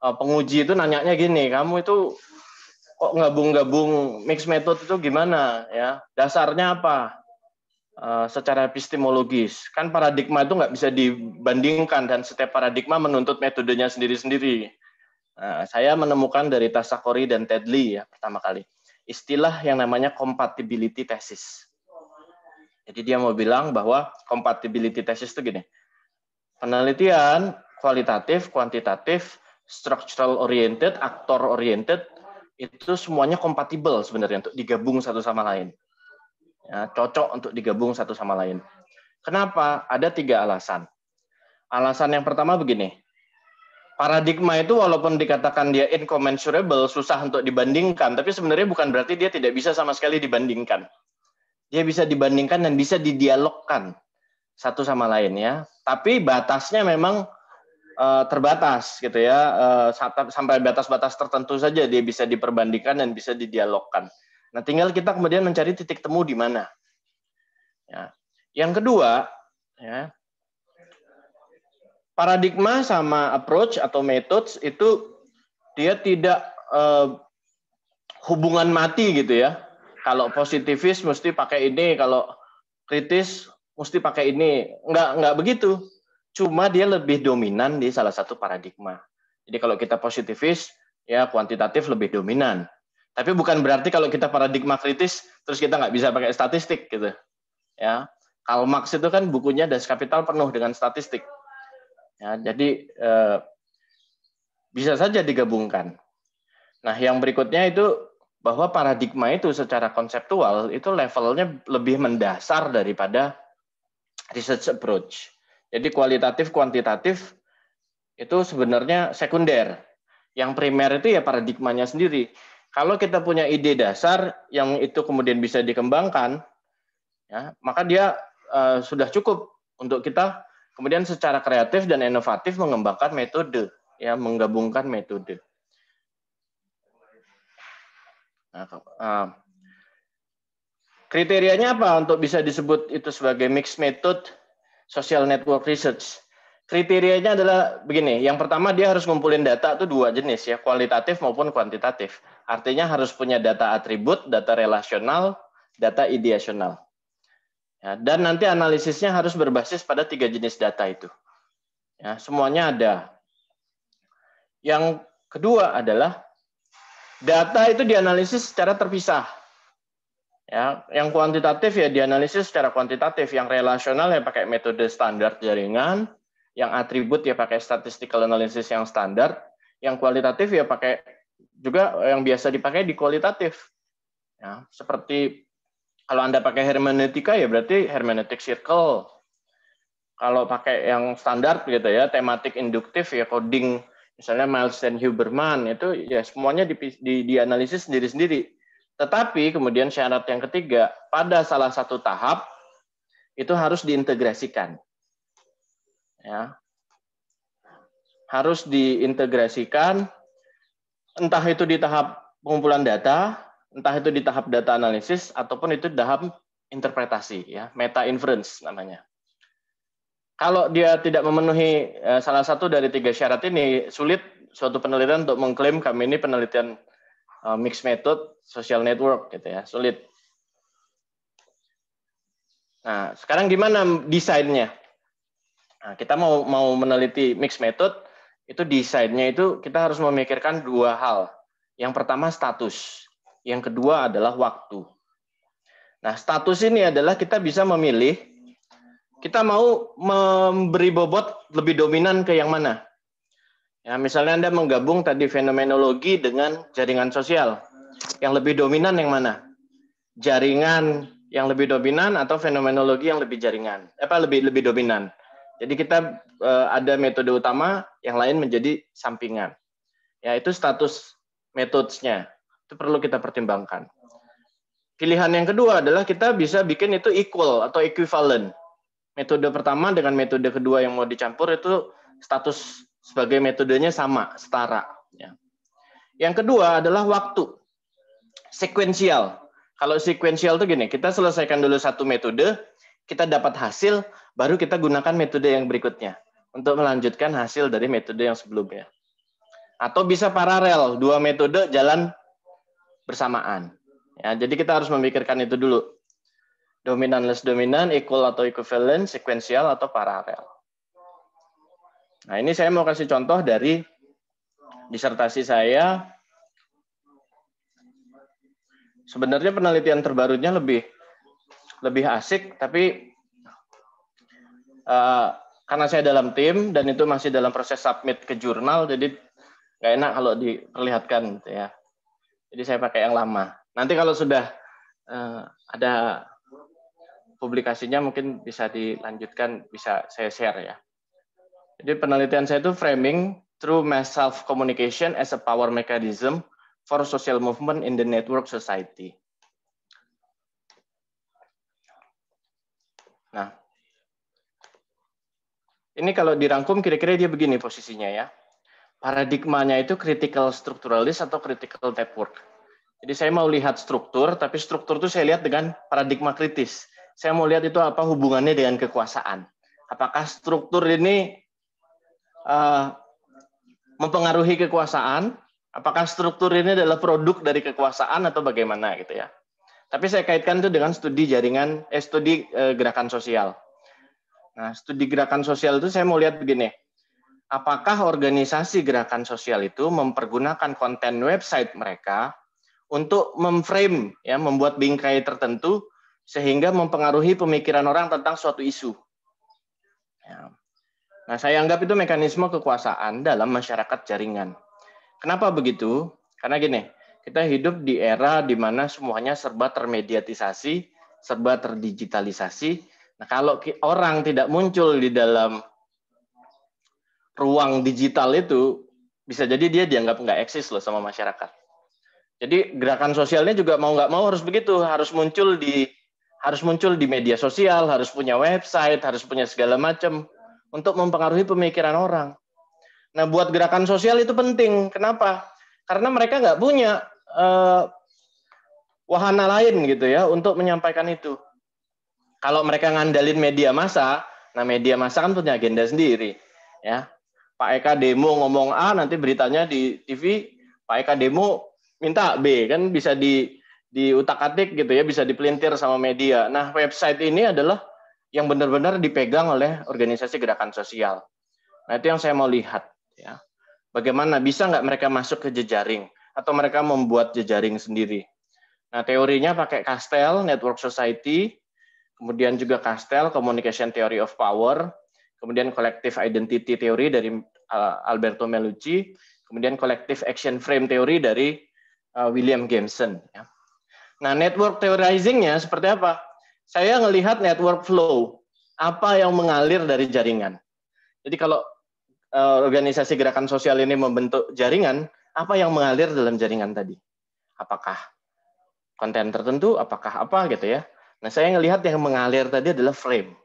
uh, penguji itu nanyanya gini kamu itu kok gabung-gabung mix method itu gimana ya dasarnya apa eh, secara epistemologis kan paradigma itu nggak bisa dibandingkan dan setiap paradigma menuntut metodenya sendiri-sendiri nah, saya menemukan dari Tasakori dan Tedley ya pertama kali istilah yang namanya compatibility thesis jadi dia mau bilang bahwa compatibility thesis itu gini. Penelitian kualitatif, kuantitatif, structural oriented, aktor oriented itu semuanya kompatibel sebenarnya untuk digabung satu sama lain. Ya, cocok untuk digabung satu sama lain. Kenapa? Ada tiga alasan. Alasan yang pertama begini. Paradigma itu walaupun dikatakan dia incommensurable, susah untuk dibandingkan, tapi sebenarnya bukan berarti dia tidak bisa sama sekali dibandingkan dia bisa dibandingkan dan bisa didialogkan satu sama lain ya. Tapi batasnya memang uh, terbatas gitu ya. Uh, sampai batas-batas tertentu saja dia bisa diperbandingkan dan bisa didialogkan. Nah, tinggal kita kemudian mencari titik temu di mana. Ya. Yang kedua, ya, paradigma sama approach atau methods itu dia tidak eh, hubungan mati gitu ya kalau positivis mesti pakai ini, kalau kritis mesti pakai ini. Enggak enggak begitu. Cuma dia lebih dominan di salah satu paradigma. Jadi kalau kita positivis, ya kuantitatif lebih dominan. Tapi bukan berarti kalau kita paradigma kritis terus kita nggak bisa pakai statistik gitu. Ya, Karl Marx itu kan bukunya Das Kapital penuh dengan statistik. Ya, jadi eh, bisa saja digabungkan. Nah, yang berikutnya itu bahwa paradigma itu secara konseptual itu levelnya lebih mendasar daripada research approach. Jadi kualitatif kuantitatif itu sebenarnya sekunder. Yang primer itu ya paradigmanya sendiri. Kalau kita punya ide dasar yang itu kemudian bisa dikembangkan, ya, maka dia uh, sudah cukup untuk kita kemudian secara kreatif dan inovatif mengembangkan metode, ya menggabungkan metode. Nah, ah. kriterianya apa untuk bisa disebut itu sebagai mixed method social network research? kriterianya adalah begini. Yang pertama dia harus ngumpulin data itu dua jenis ya, kualitatif maupun kuantitatif. Artinya harus punya data atribut, data relasional, data ideasional. Ya, dan nanti analisisnya harus berbasis pada tiga jenis data itu. Ya, semuanya ada. Yang kedua adalah Data itu dianalisis secara terpisah. Ya, yang kuantitatif ya dianalisis secara kuantitatif, yang relasional ya pakai metode standar jaringan, yang atribut ya pakai statistical analysis yang standar, yang kualitatif ya pakai juga yang biasa dipakai di kualitatif. Ya, seperti kalau Anda pakai hermeneutika ya berarti hermeneutik circle. Kalau pakai yang standar gitu ya, tematik induktif ya coding misalnya Miles dan Huberman itu ya semuanya di, di, dianalisis sendiri-sendiri. Tetapi kemudian syarat yang ketiga, pada salah satu tahap itu harus diintegrasikan. Ya. Harus diintegrasikan entah itu di tahap pengumpulan data, entah itu di tahap data analisis ataupun itu dalam tahap interpretasi ya, meta inference namanya kalau dia tidak memenuhi eh, salah satu dari tiga syarat ini, sulit suatu penelitian untuk mengklaim kami ini penelitian uh, mixed method social network gitu ya, sulit. Nah, sekarang gimana desainnya? Nah, kita mau mau meneliti mixed method, itu desainnya itu kita harus memikirkan dua hal. Yang pertama status, yang kedua adalah waktu. Nah, status ini adalah kita bisa memilih kita mau memberi bobot lebih dominan ke yang mana? Ya, misalnya Anda menggabung tadi fenomenologi dengan jaringan sosial. Yang lebih dominan yang mana? Jaringan yang lebih dominan atau fenomenologi yang lebih jaringan? Apa lebih lebih dominan? Jadi kita eh, ada metode utama, yang lain menjadi sampingan. Ya, itu status metodenya. Itu perlu kita pertimbangkan. Pilihan yang kedua adalah kita bisa bikin itu equal atau equivalent metode pertama dengan metode kedua yang mau dicampur itu status sebagai metodenya sama, setara. Ya. Yang kedua adalah waktu, sekuensial. Kalau sekuensial itu gini, kita selesaikan dulu satu metode, kita dapat hasil, baru kita gunakan metode yang berikutnya untuk melanjutkan hasil dari metode yang sebelumnya. Atau bisa paralel, dua metode jalan bersamaan. Ya, jadi kita harus memikirkan itu dulu dominan less dominan, equal atau equivalent, sekuensial atau paralel. Nah, ini saya mau kasih contoh dari disertasi saya. Sebenarnya penelitian terbarunya lebih lebih asik, tapi uh, karena saya dalam tim dan itu masih dalam proses submit ke jurnal, jadi nggak enak kalau diperlihatkan gitu ya. Jadi saya pakai yang lama. Nanti kalau sudah uh, ada publikasinya mungkin bisa dilanjutkan, bisa saya share ya. Jadi penelitian saya itu framing through mass self communication as a power mechanism for social movement in the network society. Nah, ini kalau dirangkum kira-kira dia begini posisinya ya. Paradigmanya itu critical structuralist atau critical network. Jadi saya mau lihat struktur, tapi struktur itu saya lihat dengan paradigma kritis saya mau lihat itu apa hubungannya dengan kekuasaan. Apakah struktur ini uh, mempengaruhi kekuasaan? Apakah struktur ini adalah produk dari kekuasaan atau bagaimana gitu ya? Tapi saya kaitkan itu dengan studi jaringan, eh studi eh, gerakan sosial. Nah, studi gerakan sosial itu saya mau lihat begini. Apakah organisasi gerakan sosial itu mempergunakan konten website mereka untuk memframe ya membuat bingkai tertentu sehingga mempengaruhi pemikiran orang tentang suatu isu. Ya. Nah, saya anggap itu mekanisme kekuasaan dalam masyarakat jaringan. Kenapa begitu? Karena gini, kita hidup di era di mana semuanya serba termediatisasi, serba terdigitalisasi. Nah, kalau orang tidak muncul di dalam ruang digital itu, bisa jadi dia dianggap nggak eksis loh sama masyarakat. Jadi gerakan sosialnya juga mau nggak mau harus begitu, harus muncul di harus muncul di media sosial, harus punya website, harus punya segala macam untuk mempengaruhi pemikiran orang. Nah, buat gerakan sosial itu penting. Kenapa? Karena mereka nggak punya uh, wahana lain gitu ya untuk menyampaikan itu. Kalau mereka ngandalin media massa, nah media massa kan punya agenda sendiri, ya. Pak Eka demo ngomong A, nanti beritanya di TV. Pak Eka demo minta B, kan bisa di di utak atik gitu ya, bisa dipelintir sama media. Nah, website ini adalah yang benar-benar dipegang oleh organisasi gerakan sosial. Nah, itu yang saya mau lihat ya. Bagaimana bisa nggak mereka masuk ke jejaring atau mereka membuat jejaring sendiri. Nah, teorinya pakai Castell Network Society, kemudian juga Castell Communication Theory of Power, kemudian Collective Identity Theory dari uh, Alberto Melucci, kemudian Collective Action Frame Theory dari uh, William Jameson ya. Nah, network theorizing-nya seperti apa? Saya melihat network flow, apa yang mengalir dari jaringan. Jadi kalau eh, organisasi gerakan sosial ini membentuk jaringan, apa yang mengalir dalam jaringan tadi? Apakah konten tertentu, apakah apa gitu ya? Nah, saya melihat yang mengalir tadi adalah frame.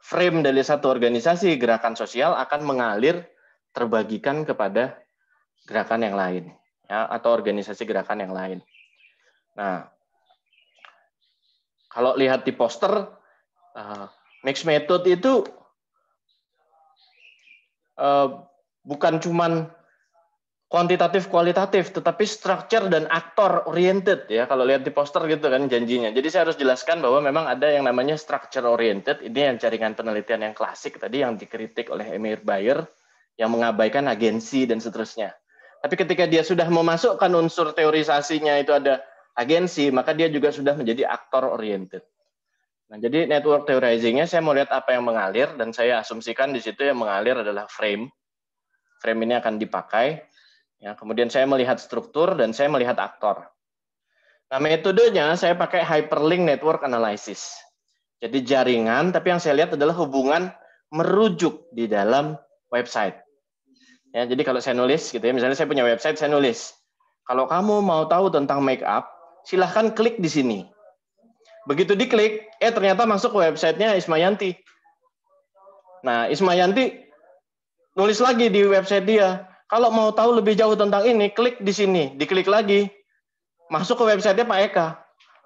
Frame dari satu organisasi gerakan sosial akan mengalir terbagikan kepada gerakan yang lain ya atau organisasi gerakan yang lain. Nah, kalau lihat di poster, eh, mixed method itu eh, bukan cuman kuantitatif kualitatif tetapi structure dan aktor oriented ya kalau lihat di poster gitu kan janjinya jadi saya harus jelaskan bahwa memang ada yang namanya structure oriented ini yang jaringan penelitian yang klasik tadi yang dikritik oleh Emir Bayer yang mengabaikan agensi dan seterusnya tapi ketika dia sudah memasukkan unsur teorisasinya itu ada agensi, maka dia juga sudah menjadi aktor oriented. Nah, jadi network theorizing-nya saya mau lihat apa yang mengalir dan saya asumsikan di situ yang mengalir adalah frame. Frame ini akan dipakai. Ya, kemudian saya melihat struktur dan saya melihat aktor. Nah, metodenya saya pakai hyperlink network analysis. Jadi jaringan, tapi yang saya lihat adalah hubungan merujuk di dalam website. Ya, jadi kalau saya nulis gitu ya, misalnya saya punya website, saya nulis. Kalau kamu mau tahu tentang make up, silahkan klik di sini. Begitu diklik, eh ternyata masuk websitenya Ismayanti. Nah, Ismayanti nulis lagi di website dia. Kalau mau tahu lebih jauh tentang ini, klik di sini. Diklik lagi, masuk ke websitenya Pak Eka.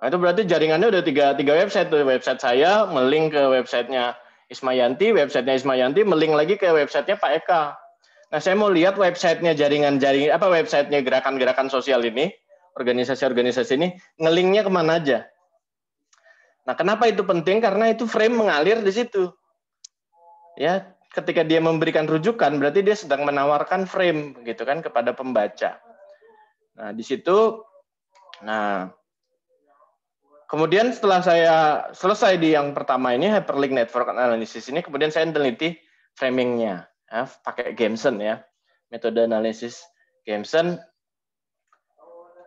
Nah, itu berarti jaringannya udah tiga, tiga website. Tuh. Website saya melink ke websitenya Ismayanti, websitenya Ismayanti melink lagi ke websitenya Pak Eka. Nah, saya mau lihat websitenya jaringan-jaringan, apa websitenya gerakan-gerakan sosial ini organisasi-organisasi ini ngelingnya kemana aja. Nah, kenapa itu penting? Karena itu frame mengalir di situ. Ya, ketika dia memberikan rujukan, berarti dia sedang menawarkan frame gitu kan kepada pembaca. Nah, di situ nah kemudian setelah saya selesai di yang pertama ini hyperlink network analysis ini kemudian saya meneliti framingnya ya, pakai Gamson ya metode analisis Gamson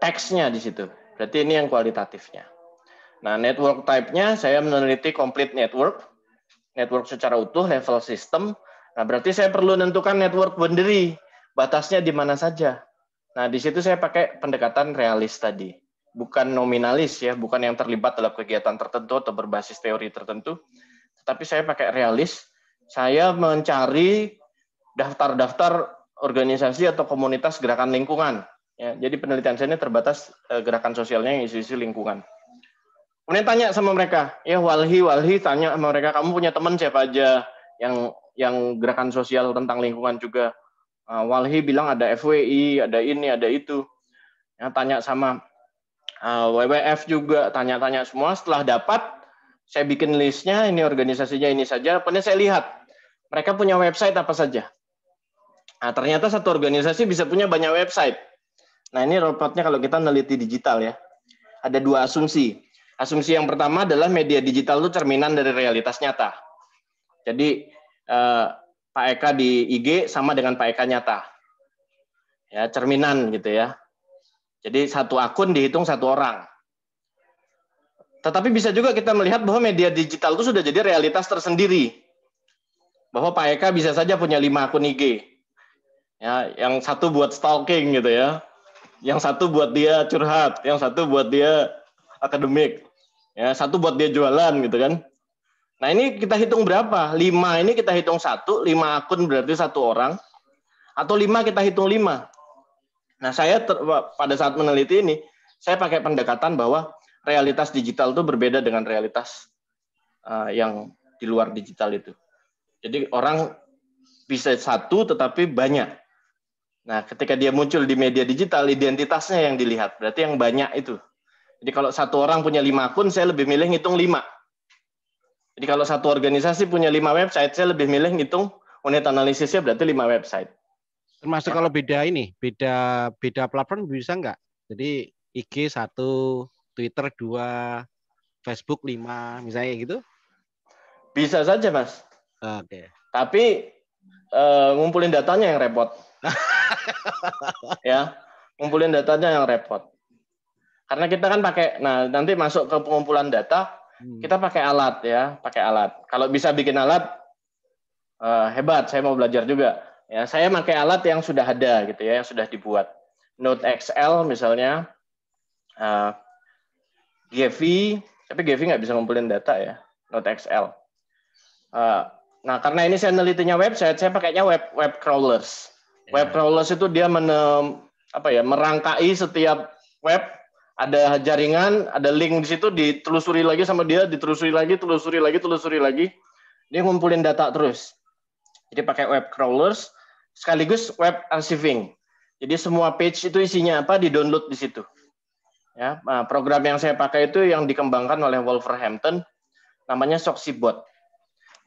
teksnya di situ. Berarti ini yang kualitatifnya. Nah, network type-nya saya meneliti complete network, network secara utuh, level system. Nah, berarti saya perlu menentukan network boundary, batasnya di mana saja. Nah, di situ saya pakai pendekatan realis tadi. Bukan nominalis ya, bukan yang terlibat dalam kegiatan tertentu atau berbasis teori tertentu. Tetapi saya pakai realis, saya mencari daftar-daftar organisasi atau komunitas gerakan lingkungan Ya, jadi penelitian saya ini terbatas eh, gerakan sosialnya yang isu-isu lingkungan. Kemudian tanya sama mereka, ya walhi walhi tanya sama mereka, kamu punya teman siapa aja yang yang gerakan sosial tentang lingkungan juga. Uh, walhi bilang ada FWI, ada ini, ada itu. Ya, tanya sama uh, eh, WWF juga, tanya-tanya semua. Setelah dapat, saya bikin listnya, ini organisasinya ini saja. Kemudian saya lihat, mereka punya website apa saja. Nah, ternyata satu organisasi bisa punya banyak website Nah ini robotnya kalau kita meneliti digital ya. Ada dua asumsi. Asumsi yang pertama adalah media digital itu cerminan dari realitas nyata. Jadi eh, Pak Eka di IG sama dengan Pak Eka nyata. Ya, cerminan gitu ya. Jadi satu akun dihitung satu orang. Tetapi bisa juga kita melihat bahwa media digital itu sudah jadi realitas tersendiri. Bahwa Pak Eka bisa saja punya lima akun IG. Ya, yang satu buat stalking gitu ya yang satu buat dia curhat, yang satu buat dia akademik, ya satu buat dia jualan gitu kan. Nah ini kita hitung berapa? Lima ini kita hitung satu, lima akun berarti satu orang, atau lima kita hitung lima. Nah saya ter, pada saat meneliti ini, saya pakai pendekatan bahwa realitas digital itu berbeda dengan realitas uh, yang di luar digital itu. Jadi orang bisa satu tetapi banyak Nah, ketika dia muncul di media digital, identitasnya yang dilihat. Berarti yang banyak itu. Jadi kalau satu orang punya lima akun, saya lebih milih ngitung lima. Jadi kalau satu organisasi punya lima website, saya lebih milih ngitung unit analisisnya berarti lima website. Termasuk kalau beda ini, beda beda platform bisa nggak? Jadi IG satu, Twitter dua, Facebook lima, misalnya gitu? Bisa saja, Mas. Oke. Okay. Tapi uh, ngumpulin datanya yang repot ya, ngumpulin datanya yang repot. Karena kita kan pakai, nah nanti masuk ke pengumpulan data, hmm. kita pakai alat ya, pakai alat. Kalau bisa bikin alat, uh, hebat. Saya mau belajar juga. Ya, saya pakai alat yang sudah ada gitu ya, yang sudah dibuat. Note XL misalnya, uh, eh, GV tapi GV nggak bisa ngumpulin data ya, Note XL. uh, eh, nah karena ini saya nelitinya website, saya pakainya web web crawlers. Ya. Web crawlers itu dia menem, apa ya merangkai setiap web ada jaringan, ada link di situ ditelusuri lagi sama dia, ditelusuri lagi, telusuri lagi, telusuri lagi. Dia ngumpulin data terus. Jadi pakai web crawlers sekaligus web archiving. Jadi semua page itu isinya apa di-download di situ. Ya, nah, program yang saya pakai itu yang dikembangkan oleh Wolverhampton namanya Soxibot.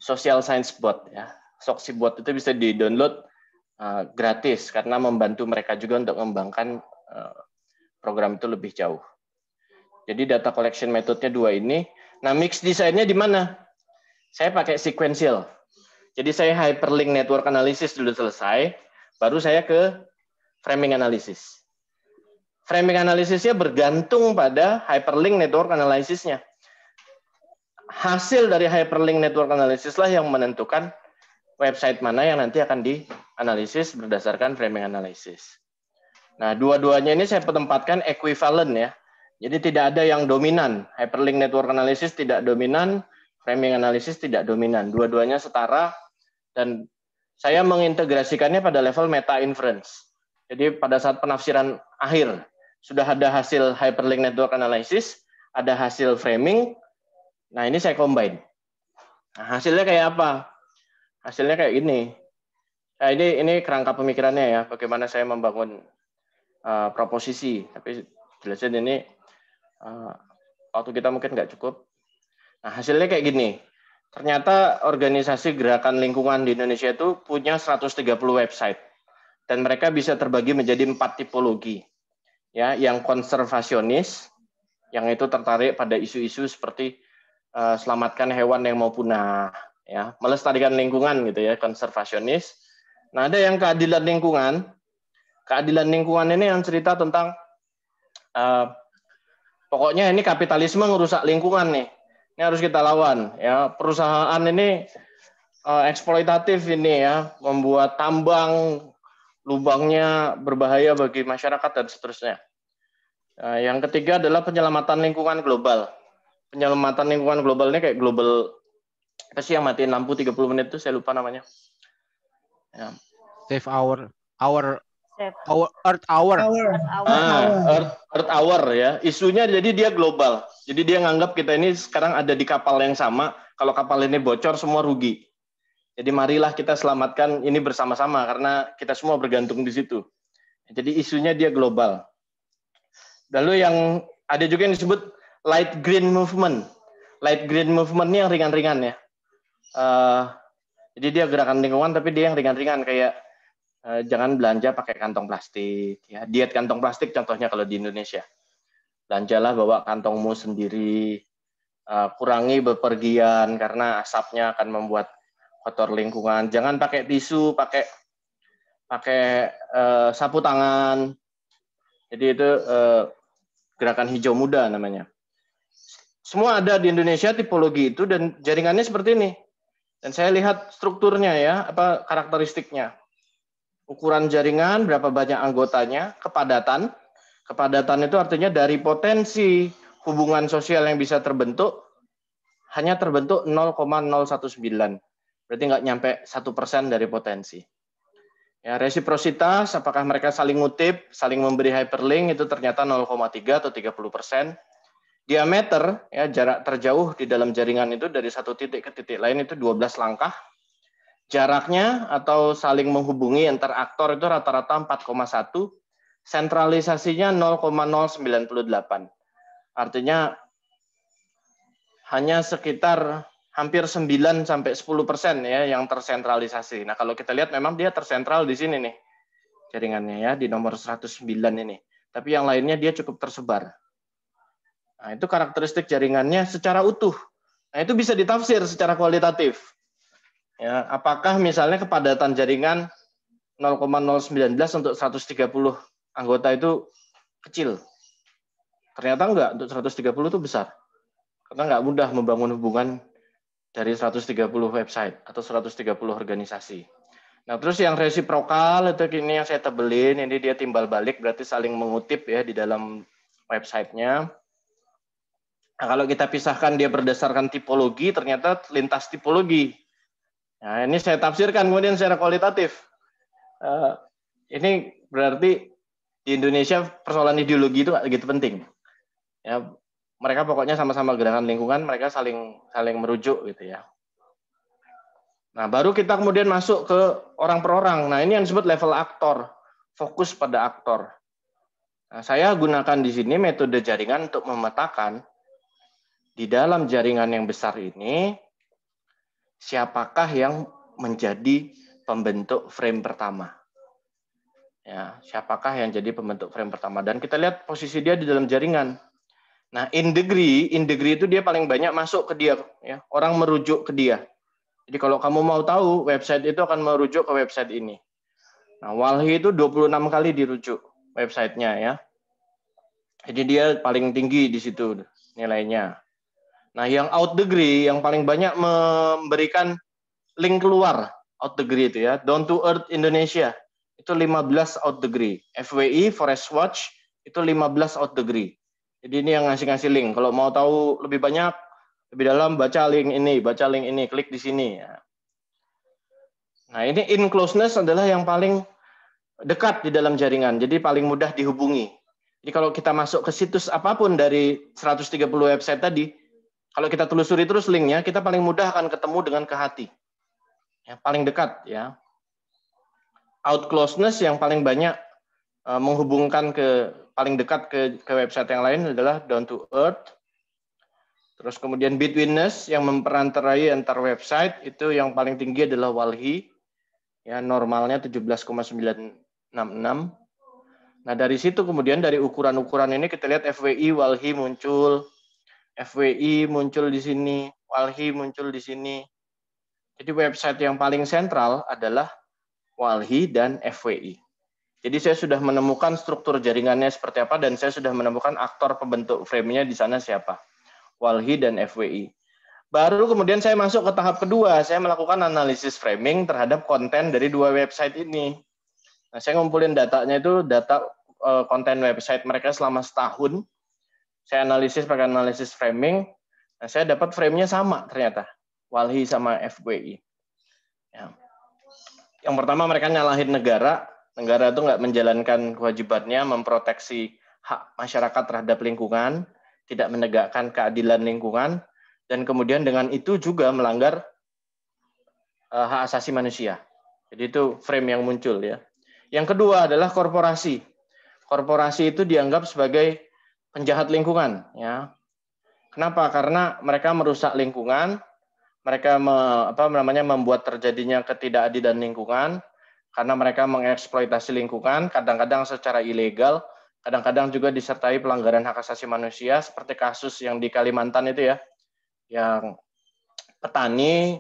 Social Science Bot ya. Soxibot itu bisa di-download Eh, gratis karena membantu mereka juga untuk mengembangkan eh, program itu lebih jauh. Jadi data collection metodenya dua ini. Nah, mix desainnya di mana? Saya pakai sequential. Jadi saya hyperlink network analysis dulu selesai, baru saya ke framing analysis. Framing analisisnya bergantung pada hyperlink network analysisnya. Hasil dari hyperlink network analysis lah yang menentukan website mana yang nanti akan dianalisis berdasarkan framing analysis. Nah, dua-duanya ini saya tempatkan equivalent ya. Jadi tidak ada yang dominan. Hyperlink network analysis tidak dominan, framing analysis tidak dominan. Dua-duanya setara dan saya mengintegrasikannya pada level meta inference. Jadi pada saat penafsiran akhir sudah ada hasil hyperlink network analysis, ada hasil framing. Nah, ini saya combine. Nah, hasilnya kayak apa? hasilnya kayak gini. Nah, ini ini kerangka pemikirannya ya, bagaimana saya membangun uh, proposisi. Tapi jelasin ini uh, waktu kita mungkin nggak cukup. Nah, hasilnya kayak gini. Ternyata organisasi gerakan lingkungan di Indonesia itu punya 130 website dan mereka bisa terbagi menjadi empat tipologi. Ya, yang konservasionis, yang itu tertarik pada isu-isu seperti uh, selamatkan hewan yang mau punah, ya melestarikan lingkungan gitu ya konservasionis nah ada yang keadilan lingkungan keadilan lingkungan ini yang cerita tentang uh, pokoknya ini kapitalisme ngerusak lingkungan nih ini harus kita lawan ya perusahaan ini uh, eksploitatif ini ya membuat tambang lubangnya berbahaya bagi masyarakat dan seterusnya uh, yang ketiga adalah penyelamatan lingkungan global penyelamatan lingkungan global ini kayak global apa sih yang matiin lampu 30 menit tuh saya lupa namanya ya. save hour hour Our Earth Hour. Hour. hour. Ah, Earth, Earth Hour ya. Isunya jadi dia global. Jadi dia nganggap kita ini sekarang ada di kapal yang sama. Kalau kapal ini bocor semua rugi. Jadi marilah kita selamatkan ini bersama-sama karena kita semua bergantung di situ. Jadi isunya dia global. Lalu yang ada juga yang disebut light green movement. Light green movement ini yang ringan-ringan ya uh, jadi dia gerakan lingkungan tapi dia yang ringan-ringan kayak uh, jangan belanja pakai kantong plastik ya diet kantong plastik contohnya kalau di Indonesia belanjalah bawa kantongmu sendiri uh, kurangi bepergian karena asapnya akan membuat kotor lingkungan jangan pakai tisu pakai pakai uh, sapu tangan jadi itu uh, gerakan hijau muda namanya semua ada di Indonesia tipologi itu dan jaringannya seperti ini dan saya lihat strukturnya ya, apa karakteristiknya. Ukuran jaringan, berapa banyak anggotanya, kepadatan. Kepadatan itu artinya dari potensi hubungan sosial yang bisa terbentuk, hanya terbentuk 0,019. Berarti nggak nyampe 1% dari potensi. Ya, resiprositas, apakah mereka saling ngutip, saling memberi hyperlink, itu ternyata 0,3 atau 30 persen. Diameter ya jarak terjauh di dalam jaringan itu dari satu titik ke titik lain itu 12 langkah. Jaraknya atau saling menghubungi antar aktor itu rata-rata 4,1, sentralisasinya 0,098. Artinya hanya sekitar hampir 9 sampai 10 persen ya yang tersentralisasi. Nah kalau kita lihat memang dia tersentral di sini nih jaringannya ya di nomor 109 ini. Tapi yang lainnya dia cukup tersebar. Nah, itu karakteristik jaringannya secara utuh. Nah, itu bisa ditafsir secara kualitatif. Ya, apakah misalnya kepadatan jaringan 0,019 untuk 130 anggota itu kecil? Ternyata enggak, untuk 130 itu besar. Karena enggak mudah membangun hubungan dari 130 website atau 130 organisasi. Nah, terus yang resiprokal itu ini yang saya tebelin, ini dia timbal balik berarti saling mengutip ya di dalam websitenya. Nah, kalau kita pisahkan dia berdasarkan tipologi, ternyata lintas tipologi. Nah, ini saya tafsirkan kemudian secara kualitatif. Uh, ini berarti di Indonesia persoalan ideologi itu begitu penting. Ya, mereka pokoknya sama-sama gerakan lingkungan, mereka saling saling merujuk gitu ya. Nah, baru kita kemudian masuk ke orang per orang. Nah, ini yang disebut level aktor, fokus pada aktor. Nah, saya gunakan di sini metode jaringan untuk memetakan di dalam jaringan yang besar ini, siapakah yang menjadi pembentuk frame pertama? Ya, siapakah yang jadi pembentuk frame pertama? Dan kita lihat posisi dia di dalam jaringan. Nah, in degree, in degree itu dia paling banyak masuk ke dia, ya. Orang merujuk ke dia. Jadi kalau kamu mau tahu, website itu akan merujuk ke website ini. Nah, Walhi itu 26 kali dirujuk websitenya ya. Jadi dia paling tinggi di situ nilainya. Nah, yang out degree yang paling banyak memberikan link keluar out degree itu ya, down to earth Indonesia itu 15 out degree. FWI Forest Watch itu 15 out degree. Jadi ini yang ngasih-ngasih link. Kalau mau tahu lebih banyak, lebih dalam baca link ini, baca link ini, klik di sini ya. Nah, ini in closeness adalah yang paling dekat di dalam jaringan. Jadi paling mudah dihubungi. Jadi kalau kita masuk ke situs apapun dari 130 website tadi, kalau kita telusuri terus linknya, kita paling mudah akan ketemu dengan ke hati. Ya, paling dekat ya. Out closeness yang paling banyak eh, menghubungkan ke paling dekat ke, ke website yang lain adalah down to earth. Terus kemudian betweenness yang memperantarai antar website itu yang paling tinggi adalah walhi. Ya, normalnya 17,966. Nah, dari situ kemudian dari ukuran-ukuran ini kita lihat FWI walhi muncul, FWI muncul di sini, Walhi muncul di sini. Jadi website yang paling sentral adalah Walhi dan FWI. Jadi saya sudah menemukan struktur jaringannya seperti apa dan saya sudah menemukan aktor pembentuk frame di sana siapa. Walhi dan FWI. Baru kemudian saya masuk ke tahap kedua, saya melakukan analisis framing terhadap konten dari dua website ini. Nah, saya ngumpulin datanya itu data eh, konten website mereka selama setahun saya analisis pakai analisis framing. Nah, saya dapat framenya sama ternyata. Walhi sama FWI. Ya. Yang pertama mereka nyalahin negara. Negara itu nggak menjalankan kewajibannya memproteksi hak masyarakat terhadap lingkungan, tidak menegakkan keadilan lingkungan, dan kemudian dengan itu juga melanggar eh, hak asasi manusia. Jadi itu frame yang muncul ya. Yang kedua adalah korporasi. Korporasi itu dianggap sebagai penjahat lingkungan ya. Kenapa? Karena mereka merusak lingkungan, mereka me, apa namanya membuat terjadinya ketidakadilan lingkungan karena mereka mengeksploitasi lingkungan kadang-kadang secara ilegal, kadang-kadang juga disertai pelanggaran hak asasi manusia seperti kasus yang di Kalimantan itu ya. Yang petani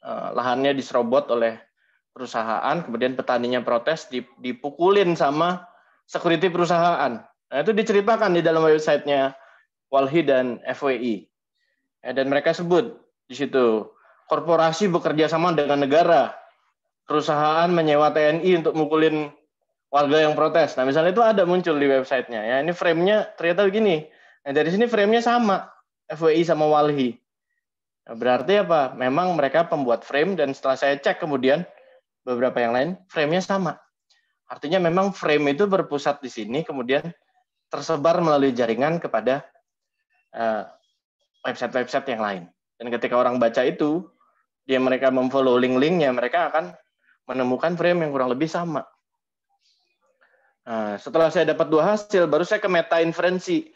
eh, lahannya diserobot oleh perusahaan, kemudian petaninya protes dipukulin sama security perusahaan. Nah, itu diceritakan di dalam websitenya Walhi dan FWI. Eh, dan mereka sebut di situ, korporasi bekerja sama dengan negara, perusahaan menyewa TNI untuk mukulin warga yang protes. Nah, misalnya itu ada muncul di websitenya. Ya, ini framenya ternyata begini. Nah, dari sini framenya sama, FWI sama Walhi. Nah, berarti apa? Memang mereka pembuat frame dan setelah saya cek kemudian beberapa yang lain, framenya sama. Artinya memang frame itu berpusat di sini, kemudian tersebar melalui jaringan kepada eh, website-website yang lain. Dan ketika orang baca itu, dia mereka memfollow link-linknya, mereka akan menemukan frame yang kurang lebih sama. Uh, setelah saya dapat dua hasil, baru saya ke meta inferensi.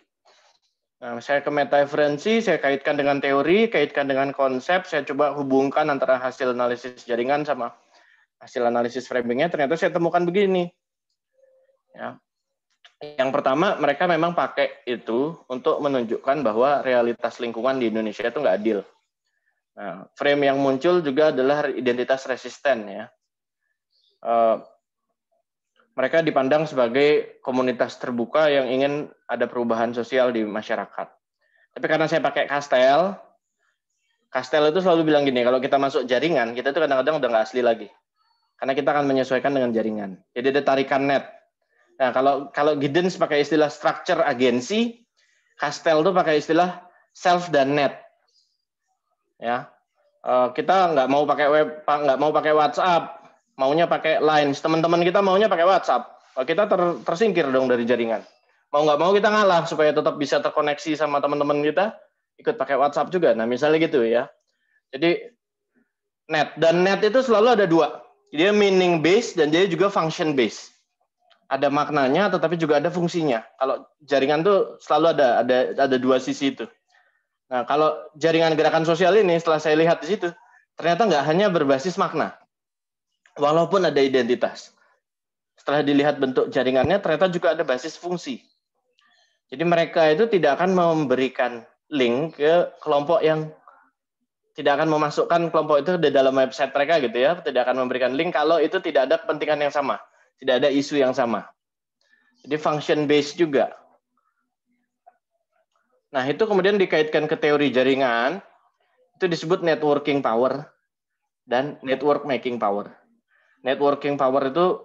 Nah, saya ke meta inferensi, saya kaitkan dengan teori, kaitkan dengan konsep, saya coba hubungkan antara hasil analisis jaringan sama hasil analisis framingnya. Ternyata saya temukan begini. Ya, yang pertama, mereka memang pakai itu untuk menunjukkan bahwa realitas lingkungan di Indonesia itu nggak adil. Nah, frame yang muncul juga adalah identitas resisten ya. Uh, mereka dipandang sebagai komunitas terbuka yang ingin ada perubahan sosial di masyarakat. Tapi karena saya pakai castel, castel itu selalu bilang gini, kalau kita masuk jaringan, kita itu kadang-kadang udah nggak asli lagi. Karena kita akan menyesuaikan dengan jaringan. Jadi ada tarikan net. Nah, kalau kalau Giddens pakai istilah structure agency, Castell tuh pakai istilah self dan net. Ya. Eh, kita nggak mau pakai web, nggak mau pakai WhatsApp, maunya pakai Lines. Teman-teman kita maunya pakai WhatsApp. Oh, kita ter, tersingkir dong dari jaringan. Mau nggak mau kita ngalah supaya tetap bisa terkoneksi sama teman-teman kita ikut pakai WhatsApp juga. Nah, misalnya gitu ya. Jadi net dan net itu selalu ada dua. Dia meaning base dan dia juga function base ada maknanya tetapi juga ada fungsinya. Kalau jaringan tuh selalu ada ada ada dua sisi itu. Nah, kalau jaringan gerakan sosial ini setelah saya lihat di situ, ternyata nggak hanya berbasis makna. Walaupun ada identitas. Setelah dilihat bentuk jaringannya ternyata juga ada basis fungsi. Jadi mereka itu tidak akan memberikan link ke kelompok yang tidak akan memasukkan kelompok itu di dalam website mereka gitu ya, tidak akan memberikan link kalau itu tidak ada kepentingan yang sama tidak ada isu yang sama. Jadi function based juga. Nah, itu kemudian dikaitkan ke teori jaringan. Itu disebut networking power dan network making power. Networking power itu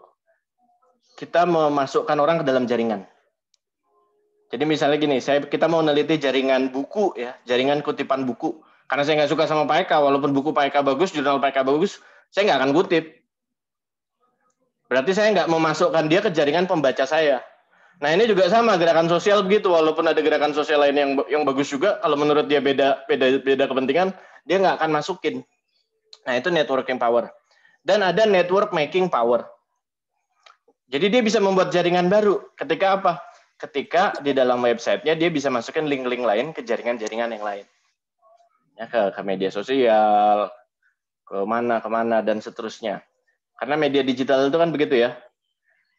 kita memasukkan orang ke dalam jaringan. Jadi misalnya gini, saya kita mau meneliti jaringan buku ya, jaringan kutipan buku. Karena saya nggak suka sama Pak Eka, walaupun buku Pak Eka bagus, jurnal Pak Eka bagus, saya nggak akan kutip. Berarti saya nggak memasukkan dia ke jaringan pembaca saya. Nah ini juga sama gerakan sosial begitu, walaupun ada gerakan sosial lain yang yang bagus juga, kalau menurut dia beda beda beda kepentingan, dia nggak akan masukin. Nah itu networking power. Dan ada network making power. Jadi dia bisa membuat jaringan baru. Ketika apa? Ketika di dalam websitenya dia bisa masukin link-link lain ke jaringan-jaringan yang lain. Ya, ke, ke media sosial, ke mana, kemana, dan seterusnya. Karena media digital itu kan begitu ya.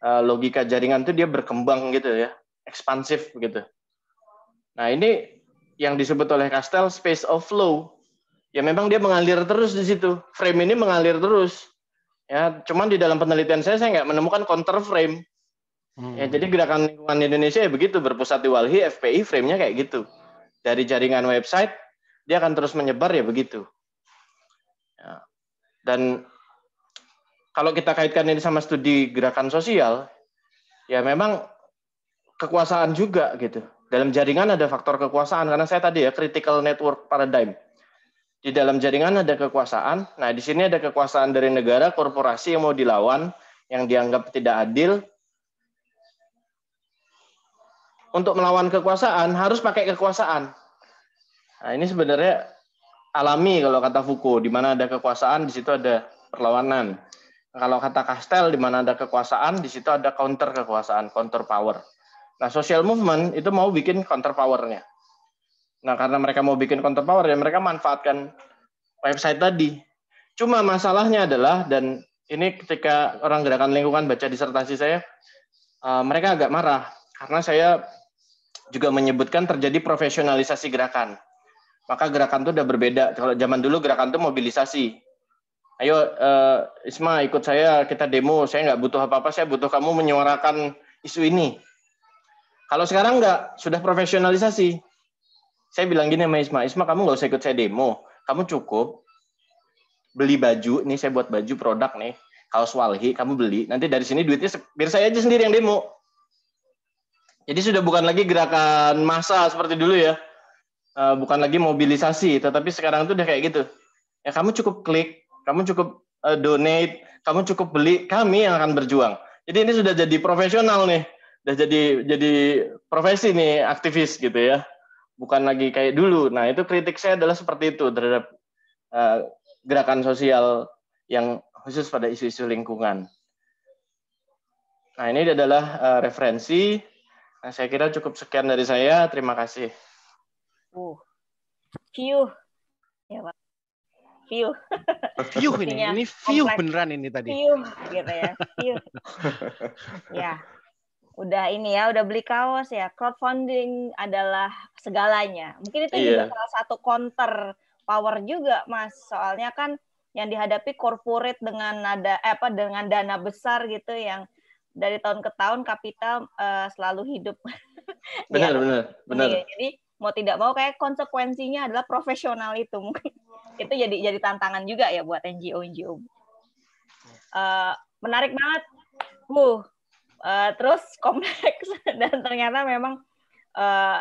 Eh, logika jaringan itu dia berkembang gitu ya, ekspansif begitu. Nah ini yang disebut oleh Castel space of flow. Ya memang dia mengalir terus di situ. Frame ini mengalir terus. Ya, cuman di dalam penelitian saya saya nggak menemukan counter frame. Ya, hmm. jadi gerakan lingkungan Indonesia ya begitu berpusat di Walhi, FPI frame-nya kayak gitu. Dari jaringan website dia akan terus menyebar ya begitu. Ya. Dan kalau kita kaitkan ini sama studi gerakan sosial, ya memang kekuasaan juga gitu. Dalam jaringan ada faktor kekuasaan karena saya tadi ya critical network paradigm. Di dalam jaringan ada kekuasaan. Nah, di sini ada kekuasaan dari negara, korporasi yang mau dilawan, yang dianggap tidak adil. Untuk melawan kekuasaan harus pakai kekuasaan. Nah, ini sebenarnya alami kalau kata Foucault, di mana ada kekuasaan di situ ada perlawanan. Kalau kata Kastel, di mana ada kekuasaan, di situ ada counter kekuasaan, counter power. Nah, social movement itu mau bikin counter powernya. Nah, karena mereka mau bikin counter power, ya mereka manfaatkan website tadi. Cuma masalahnya adalah, dan ini ketika orang gerakan lingkungan baca disertasi saya, eh, mereka agak marah karena saya juga menyebutkan terjadi profesionalisasi gerakan. Maka gerakan itu udah berbeda. Kalau zaman dulu gerakan itu mobilisasi ayo uh, Isma ikut saya kita demo saya nggak butuh apa-apa saya butuh kamu menyuarakan isu ini kalau sekarang nggak sudah profesionalisasi saya bilang gini sama Isma Isma kamu nggak usah ikut saya demo kamu cukup beli baju nih saya buat baju produk nih kaos walhi kamu beli nanti dari sini duitnya biar saya aja sendiri yang demo jadi sudah bukan lagi gerakan massa seperti dulu ya eh, bukan lagi mobilisasi tetapi sekarang itu udah kayak gitu ya kamu cukup klik kamu cukup uh, donate, kamu cukup beli, kami yang akan berjuang. Jadi ini sudah jadi profesional nih, sudah jadi jadi profesi nih aktivis gitu ya, bukan lagi kayak dulu. Nah itu kritik saya adalah seperti itu terhadap uh, gerakan sosial yang khusus pada isu-isu lingkungan. Nah ini adalah uh, referensi. Nah, saya kira cukup sekian dari saya. Terima kasih. Uh, view. Ya, Pak view. View ini, ini view komplek. beneran ini tadi. View gitu ya, view. ya, udah ini ya, udah beli kaos ya. Crowdfunding adalah segalanya. Mungkin itu yeah. juga iya. salah satu counter power juga, Mas. Soalnya kan yang dihadapi corporate dengan nada eh, apa dengan dana besar gitu yang dari tahun ke tahun kapital uh, selalu hidup. Benar, ya. benar, benar. Iya, jadi mau tidak mau kayak konsekuensinya adalah profesional itu mungkin itu jadi jadi tantangan juga ya buat NGO NGO uh, eh, menarik banget uh, uh terus kompleks dan ternyata memang uh,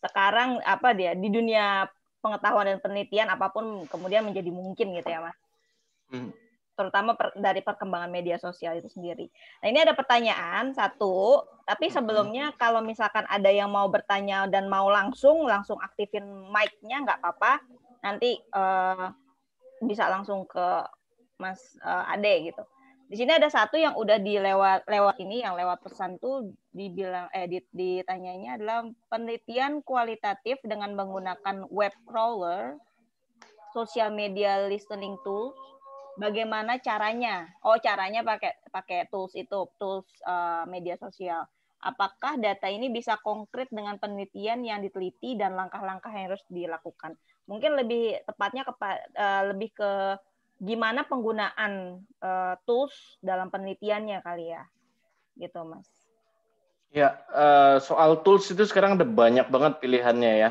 sekarang apa dia di dunia pengetahuan dan penelitian apapun kemudian menjadi mungkin gitu ya mas hmm. terutama per, dari perkembangan media sosial itu sendiri nah ini ada pertanyaan satu tapi hmm. sebelumnya hmm. kalau misalkan ada yang mau bertanya dan mau langsung langsung aktifin mic-nya nggak apa-apa nanti uh, bisa langsung ke Mas uh, Ade gitu. Di sini ada satu yang udah dilewat lewat ini yang lewat pesan tuh dibilang edit eh ditanyanya adalah penelitian kualitatif dengan menggunakan web crawler, social media listening tools. Bagaimana caranya? Oh, caranya pakai pakai tools itu, tools uh, media sosial. Apakah data ini bisa konkret dengan penelitian yang diteliti dan langkah-langkah yang harus dilakukan? mungkin lebih tepatnya ke uh, eh, lebih ke gimana penggunaan uh, tools dalam penelitiannya kali ya gitu mas ya uh, soal tools itu sekarang ada banyak banget pilihannya ya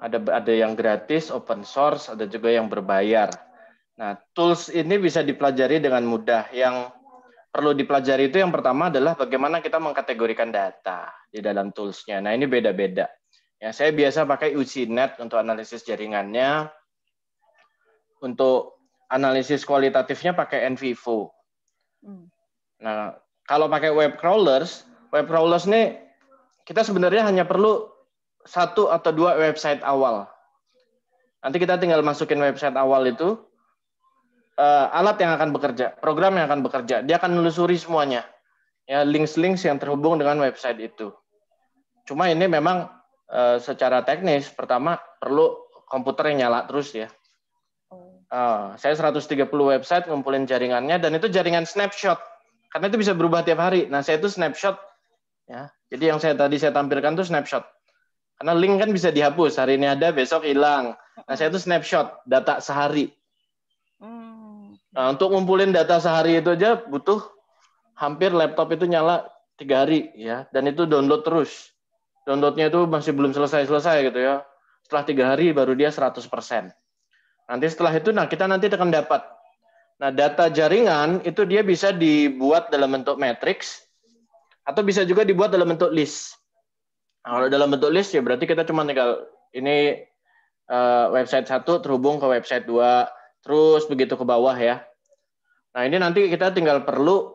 ada ada yang gratis open source ada juga yang berbayar nah tools ini bisa dipelajari dengan mudah yang perlu dipelajari itu yang pertama adalah bagaimana kita mengkategorikan data di dalam toolsnya nah ini beda-beda Ya, saya biasa pakai UCNet untuk analisis jaringannya. Untuk analisis kualitatifnya pakai NVivo. Hmm. Nah, kalau pakai web crawlers, web crawlers ini kita sebenarnya hanya perlu satu atau dua website awal. Nanti kita tinggal masukin website awal itu, uh, alat yang akan bekerja, program yang akan bekerja, dia akan menelusuri semuanya, ya links-links yang terhubung dengan website itu. Cuma ini memang Eh, secara teknis pertama perlu komputer yang nyala terus ya. Uh, saya 130 website ngumpulin jaringannya dan itu jaringan snapshot karena itu bisa berubah tiap hari. Nah saya itu snapshot ya. Jadi yang saya tadi saya tampilkan tuh snapshot karena link kan bisa dihapus hari ini ada besok hilang. Nah saya itu snapshot data sehari. Hmm. Nah, untuk ngumpulin data sehari itu aja butuh hampir laptop itu nyala tiga hari ya dan itu download terus downloadnya itu masih belum selesai-selesai gitu ya. Setelah tiga hari baru dia 100%. Nanti setelah itu, nah kita nanti akan dapat. Nah data jaringan itu dia bisa dibuat dalam bentuk matrix atau bisa juga dibuat dalam bentuk list. Nah, kalau dalam bentuk list ya berarti kita cuma tinggal ini eh, website satu terhubung ke website dua terus begitu ke bawah ya. Nah ini nanti kita tinggal perlu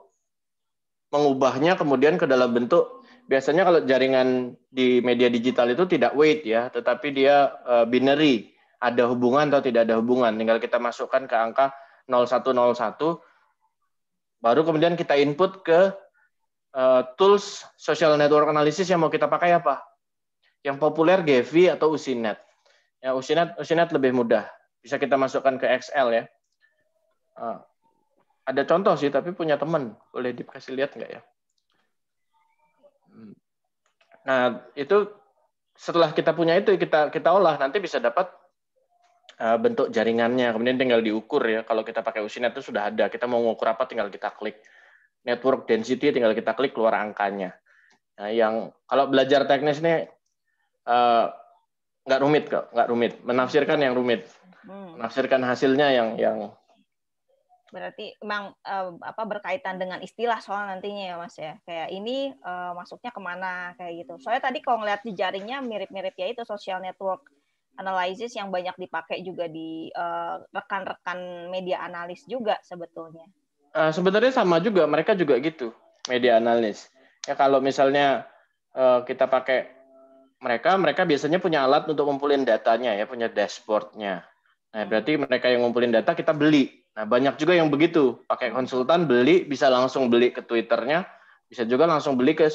mengubahnya kemudian ke dalam bentuk biasanya kalau jaringan di media digital itu tidak wait ya, tetapi dia eh, binary, ada hubungan atau tidak ada hubungan. Tinggal kita masukkan ke angka 0101 baru kemudian kita input ke eh, tools social network analysis yang mau kita pakai apa? Yang populer GV atau Usinet. Ya, Usinet Usinet lebih mudah. Bisa kita masukkan ke Excel ya. Eh, ada contoh sih tapi punya teman, boleh dikasih lihat nggak ya? Nah, itu setelah kita punya itu kita kita olah nanti bisa dapat uh, bentuk jaringannya. Kemudian tinggal diukur ya. Kalau kita pakai usinet itu sudah ada. Kita mau ngukur apa tinggal kita klik. Network density tinggal kita klik keluar angkanya. Nah, yang kalau belajar teknis ini uh, nggak rumit kok, nggak rumit. Menafsirkan yang rumit, hmm. menafsirkan hasilnya yang yang Berarti emang uh, eh, apa berkaitan dengan istilah soal nantinya ya Mas ya. Kayak ini uh, masuknya kemana kayak gitu. Soalnya tadi kalau ngeliat di jaringnya mirip-mirip ya itu social network analysis yang banyak dipakai juga di eh, rekan-rekan uh, media analis juga sebetulnya. Uh, sebenarnya sama juga mereka juga gitu media analis. Ya kalau misalnya uh, kita pakai mereka mereka biasanya punya alat untuk ngumpulin datanya ya punya dashboardnya. Nah berarti mereka yang ngumpulin data kita beli Nah, banyak juga yang begitu, pakai hmm. konsultan beli bisa langsung beli ke Twitternya, bisa juga langsung beli ke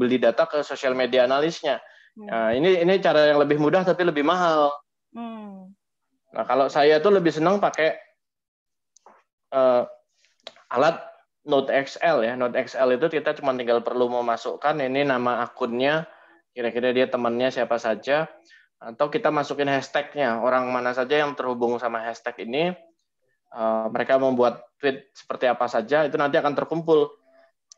beli data ke social media analisnya. Hmm. Nah, ini ini cara yang lebih mudah tapi lebih mahal. Hmm. Nah, kalau saya tuh lebih senang pakai uh, alat Note XL ya. Note XL itu kita cuma tinggal perlu memasukkan ini nama akunnya, kira-kira dia temannya siapa saja, atau kita masukin hashtagnya orang mana saja yang terhubung sama hashtag ini Eh, mereka membuat tweet seperti apa saja itu nanti akan terkumpul.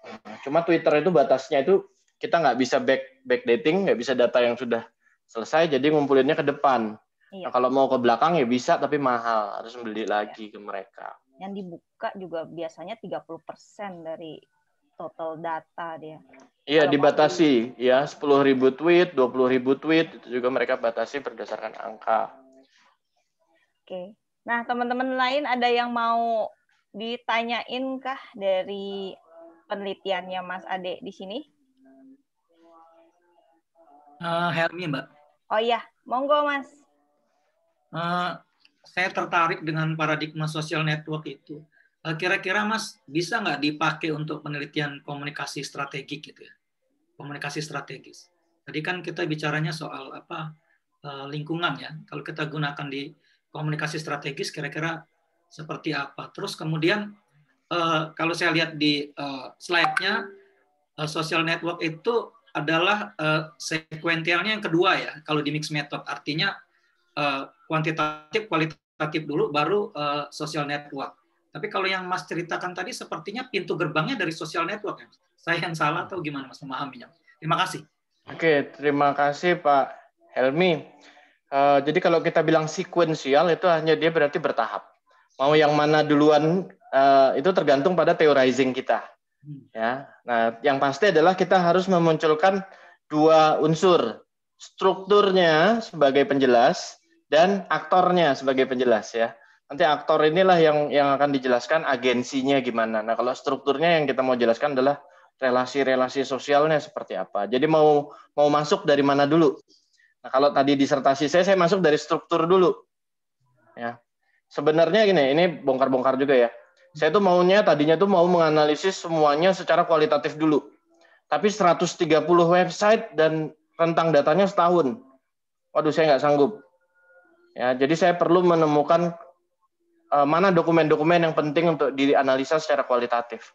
Eh, cuma Twitter itu batasnya itu kita nggak bisa back backdating, nggak bisa data yang sudah selesai, jadi ngumpulinnya ke depan. Iya. Nah, kalau mau ke belakang ya bisa, tapi mahal. Harus beli iya. lagi ke mereka. Yang dibuka juga biasanya 30% dari total data dia. Iya, kalau dibatasi. Di... Ya, ribu tweet, ribu tweet, itu juga mereka batasi berdasarkan angka. Oke. Okay. Nah, teman-teman lain ada yang mau ditanyain kah dari penelitiannya Mas Ade di sini? Uh, Helmi, Mbak. Oh iya, monggo Mas. Uh, saya tertarik dengan paradigma social network itu. Eh, kira-kira Mas bisa nggak dipakai untuk penelitian komunikasi strategik gitu ya? Komunikasi strategis. Tadi kan kita bicaranya soal apa lingkungan ya. Kalau kita gunakan di komunikasi strategis kira-kira seperti apa. Terus kemudian uh, kalau saya lihat di uh, slide-nya uh, social network itu adalah uh, sekuentialnya yang kedua ya kalau di mix method artinya uh, kuantitatif kualitatif dulu baru uh, social network. Tapi kalau yang Mas ceritakan tadi sepertinya pintu gerbangnya dari social network ya. Saya yang salah atau gimana Mas memahaminya? Terima kasih. Oke, terima kasih Pak Helmi. Uh, jadi kalau kita bilang sekuensial itu hanya dia berarti bertahap. Mau yang mana duluan uh, itu tergantung pada theorizing kita. Hmm. Ya. Nah, yang pasti adalah kita harus memunculkan dua unsur, strukturnya sebagai penjelas dan aktornya sebagai penjelas ya. Nanti aktor inilah yang yang akan dijelaskan agensinya gimana. Nah, kalau strukturnya yang kita mau jelaskan adalah relasi-relasi sosialnya seperti apa. Jadi mau mau masuk dari mana dulu? Nah, kalau tadi disertasi saya, saya masuk dari struktur dulu. Ya. Sebenarnya gini, ini bongkar-bongkar juga ya. Saya tuh maunya tadinya tuh mau menganalisis semuanya secara kualitatif dulu. Tapi 130 website dan rentang datanya setahun. Waduh, saya nggak sanggup. Ya, jadi saya perlu menemukan uh, mana dokumen-dokumen yang penting untuk dianalisa secara kualitatif.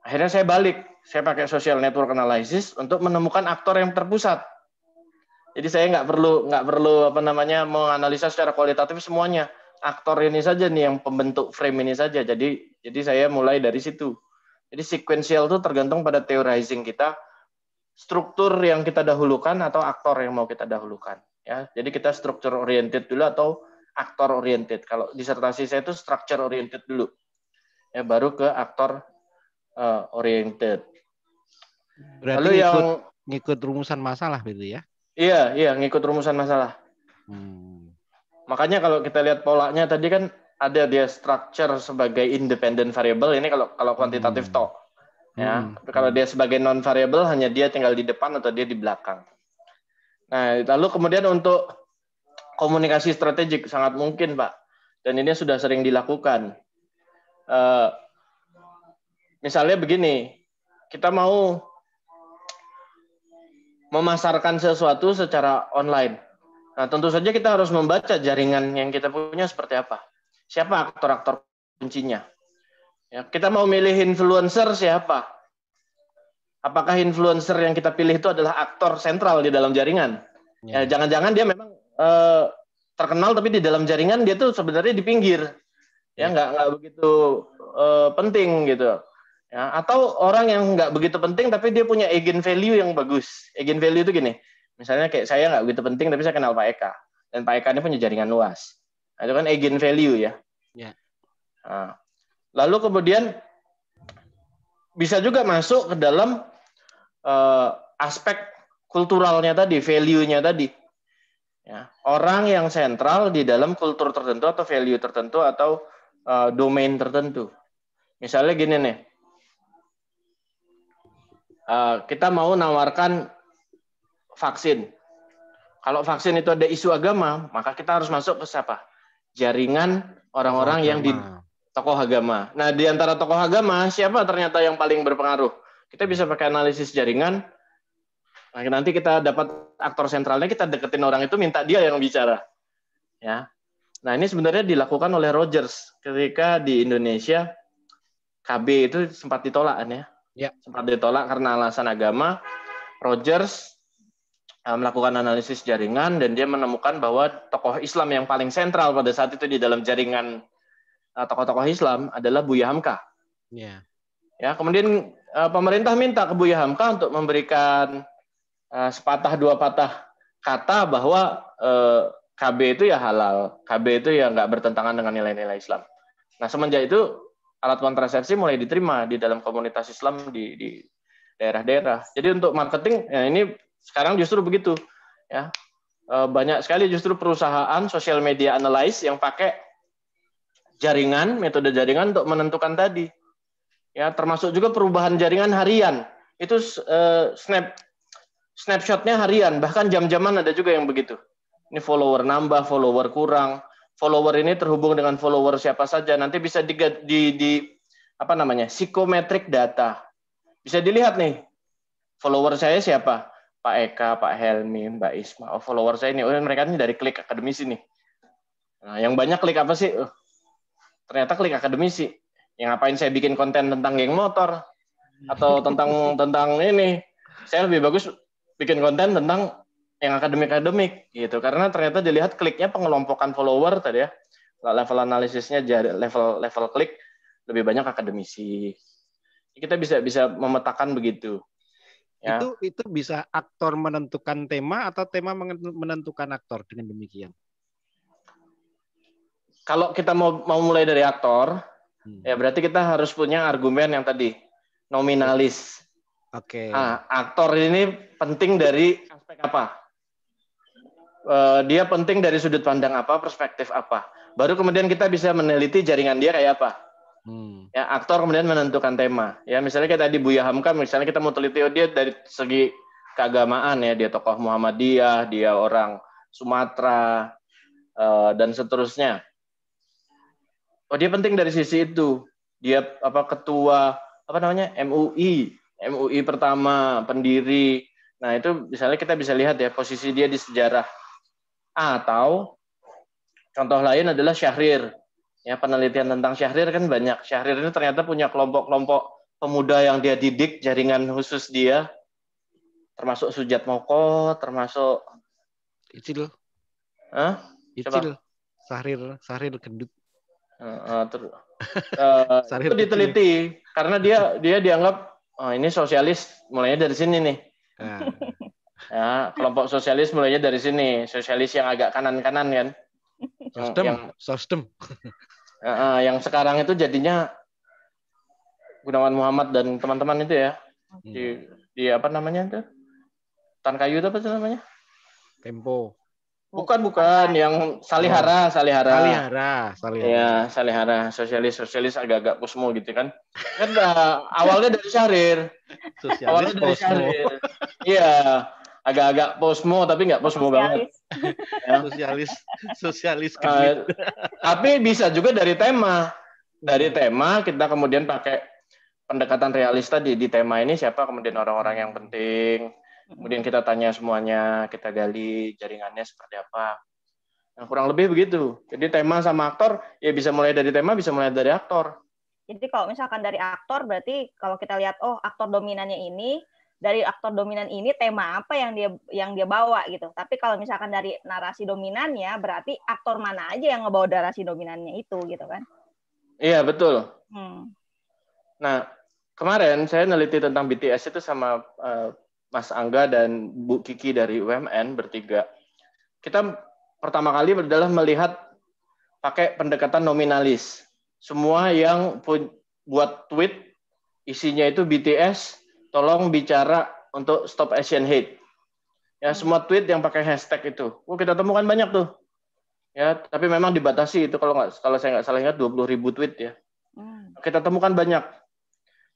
Akhirnya saya balik, saya pakai social network analysis untuk menemukan aktor yang terpusat jadi saya nggak perlu nggak perlu apa namanya menganalisa secara kualitatif semuanya. Aktor ini saja nih yang pembentuk frame ini saja. Jadi jadi saya mulai dari situ. Jadi sequential itu tergantung pada theorizing kita, struktur yang kita dahulukan atau aktor yang mau kita dahulukan. Ya, jadi kita structure oriented dulu atau aktor oriented. Kalau disertasi saya itu structure oriented dulu. Ya, baru ke aktor uh, oriented. Berarti Lalu ngikut, yang ngikut rumusan masalah gitu ya? Iya, iya, ngikut rumusan masalah. Hmm. Makanya kalau kita lihat polanya tadi kan ada dia structure sebagai independent variable ini kalau kalau kuantitatif hmm. toh. Ya, hmm. kalau dia sebagai non variable hanya dia tinggal di depan atau dia di belakang. Nah, lalu kemudian untuk komunikasi strategik sangat mungkin, Pak. Dan ini sudah sering dilakukan. Uh, misalnya begini, kita mau memasarkan sesuatu secara online. Nah, tentu saja kita harus membaca jaringan yang kita punya seperti apa. Siapa aktor-aktor kuncinya? Ya, kita mau milih influencer siapa? Apakah influencer yang kita pilih itu adalah aktor sentral di dalam jaringan? Ya. Ya, jangan-jangan ya, dia memang eh, terkenal tapi di dalam jaringan dia tuh sebenarnya di pinggir. Ya, ya. nggak ya. begitu eh, penting gitu. Ya, atau orang yang nggak begitu penting tapi dia punya agent value yang bagus. Agent value itu gini, misalnya kayak saya nggak begitu penting tapi saya kenal Pak Eka dan Pak Eka ini punya jaringan luas. Nah, itu kan agent value ya. yeah. Nah, lalu kemudian bisa juga masuk ke dalam uh, aspek kulturalnya tadi, value-nya tadi. Ya, orang yang sentral di dalam kultur tertentu atau value tertentu atau uh, domain tertentu. Misalnya gini nih, Eh, kita mau nawarkan vaksin. Kalau vaksin itu ada isu agama, maka kita harus masuk ke siapa? Jaringan orang-orang yang di tokoh agama. Nah, di antara tokoh agama, siapa ternyata yang paling berpengaruh? Kita bisa pakai analisis jaringan. Nah, nanti kita dapat aktor sentralnya, kita deketin orang itu, minta dia yang bicara. Ya. Nah, ini sebenarnya dilakukan oleh Rogers ketika di Indonesia KB itu sempat ditolak kan ya Ya. Sempat ditolak karena alasan agama. Rogers eh, melakukan analisis jaringan dan dia menemukan bahwa tokoh Islam yang paling sentral pada saat itu di dalam jaringan eh, tokoh-tokoh Islam adalah Buya Hamka. Ya. Ya, kemudian eh, pemerintah minta ke Buya Hamka untuk memberikan sepatah dua patah kata bahwa KB itu ya halal, KB itu ya nggak bertentangan dengan nilai-nilai Islam. Nah semenjak itu alat kontrasepsi mulai diterima di dalam komunitas Islam di, daerah-daerah. Jadi untuk marketing ya ini sekarang justru begitu ya e, banyak sekali justru perusahaan social media analyze yang pakai jaringan metode jaringan untuk menentukan tadi ya termasuk juga perubahan jaringan harian itu eh, snap snapshotnya harian bahkan jam-jaman ada juga yang begitu ini follower nambah follower kurang follower ini terhubung dengan follower siapa saja nanti bisa di, di, di apa namanya psikometrik data bisa dilihat nih follower saya siapa Pak Eka Pak Helmi Mbak Isma oh follower saya ini oh mereka ini dari klik akademisi nih nah yang banyak klik apa sih oh, ternyata klik akademisi yang ngapain saya bikin konten tentang geng motor atau tentang tentang ini saya lebih bagus bikin konten tentang yang akademik-akademik gitu karena ternyata dilihat kliknya pengelompokan follower tadi ya level analisisnya jadi level level klik lebih banyak akademisi kita bisa bisa memetakan begitu ya. itu itu bisa aktor menentukan tema atau tema menentukan aktor dengan demikian kalau kita mau mau mulai dari aktor hmm. ya berarti kita harus punya argumen yang tadi nominalis oke okay. nah, aktor ini penting dari aspek apa Eh, dia penting dari sudut pandang apa, perspektif apa. Baru kemudian kita bisa meneliti jaringan dia kayak apa. Hmm. Ya, aktor kemudian menentukan tema. Ya, misalnya kayak tadi Buya Hamka, misalnya kita mau teliti oh, dia dari segi keagamaan ya, dia tokoh Muhammadiyah, dia orang Sumatera eh, dan seterusnya. Oh, dia penting dari sisi itu. Dia apa ketua apa namanya? MUI, MUI pertama, pendiri. Nah, itu misalnya kita bisa lihat ya posisi dia di sejarah atau contoh lain adalah syahrir. Ya, penelitian tentang syahrir kan banyak. Syahrir ini ternyata punya kelompok-kelompok pemuda yang dia didik jaringan khusus dia termasuk Sujat Moko, termasuk Icil. Hah? Icil. Syahrir, Syahrir Sahrir gendut. Uh, uh, ter... uh, itu diteliti karena dia dia dianggap oh, ini sosialis mulainya dari sini nih. Uh. Ya, kelompok sosialis mulainya dari sini. Sosialis yang agak kanan-kanan kan. sistem yang, sistem Uh, yang sekarang itu jadinya Gunawan Muhammad dan teman-teman itu ya. Hmm. Di, di apa namanya itu? Tan kayu itu apa itu namanya? Tempo. Bukan, bukan. Yang Salihara, oh. Salihara. Salihara, Salihara. ya Salihara. Sosialis, sosialis agak-agak posmo gitu kan. Kan eh, awalnya dari Syahrir. awalnya dari Syahrir. Iya agak-agak posmo tapi nggak posmo banget. Ya. Sosialis, sosialis. Uh, tapi bisa juga dari tema, dari tema kita kemudian pakai pendekatan realis tadi di tema ini siapa kemudian orang-orang yang penting, kemudian kita tanya semuanya, kita gali jaringannya seperti apa. Nah, kurang lebih begitu. Jadi tema sama aktor ya bisa mulai dari tema, bisa mulai dari aktor. Jadi kalau misalkan dari aktor berarti kalau kita lihat oh aktor dominannya ini, dari aktor dominan ini tema apa yang dia yang dia bawa gitu. Tapi kalau misalkan dari narasi dominannya berarti aktor mana aja yang ngebawa narasi dominannya itu gitu kan. Iya, betul. Hmm. Nah, kemarin saya neliti tentang BTS itu sama uh, Mas Angga dan Bu Kiki dari UMN bertiga. Kita pertama kali adalah melihat pakai pendekatan nominalis. Semua yang buat tweet isinya itu BTS tolong bicara untuk stop Asian hate. Ya, hmm. semua tweet yang pakai hashtag itu. Oh, kita temukan banyak tuh. Ya, tapi memang dibatasi itu kalau nggak kalau saya nggak salah ingat 20 ribu tweet ya. Hmm. Kita temukan banyak.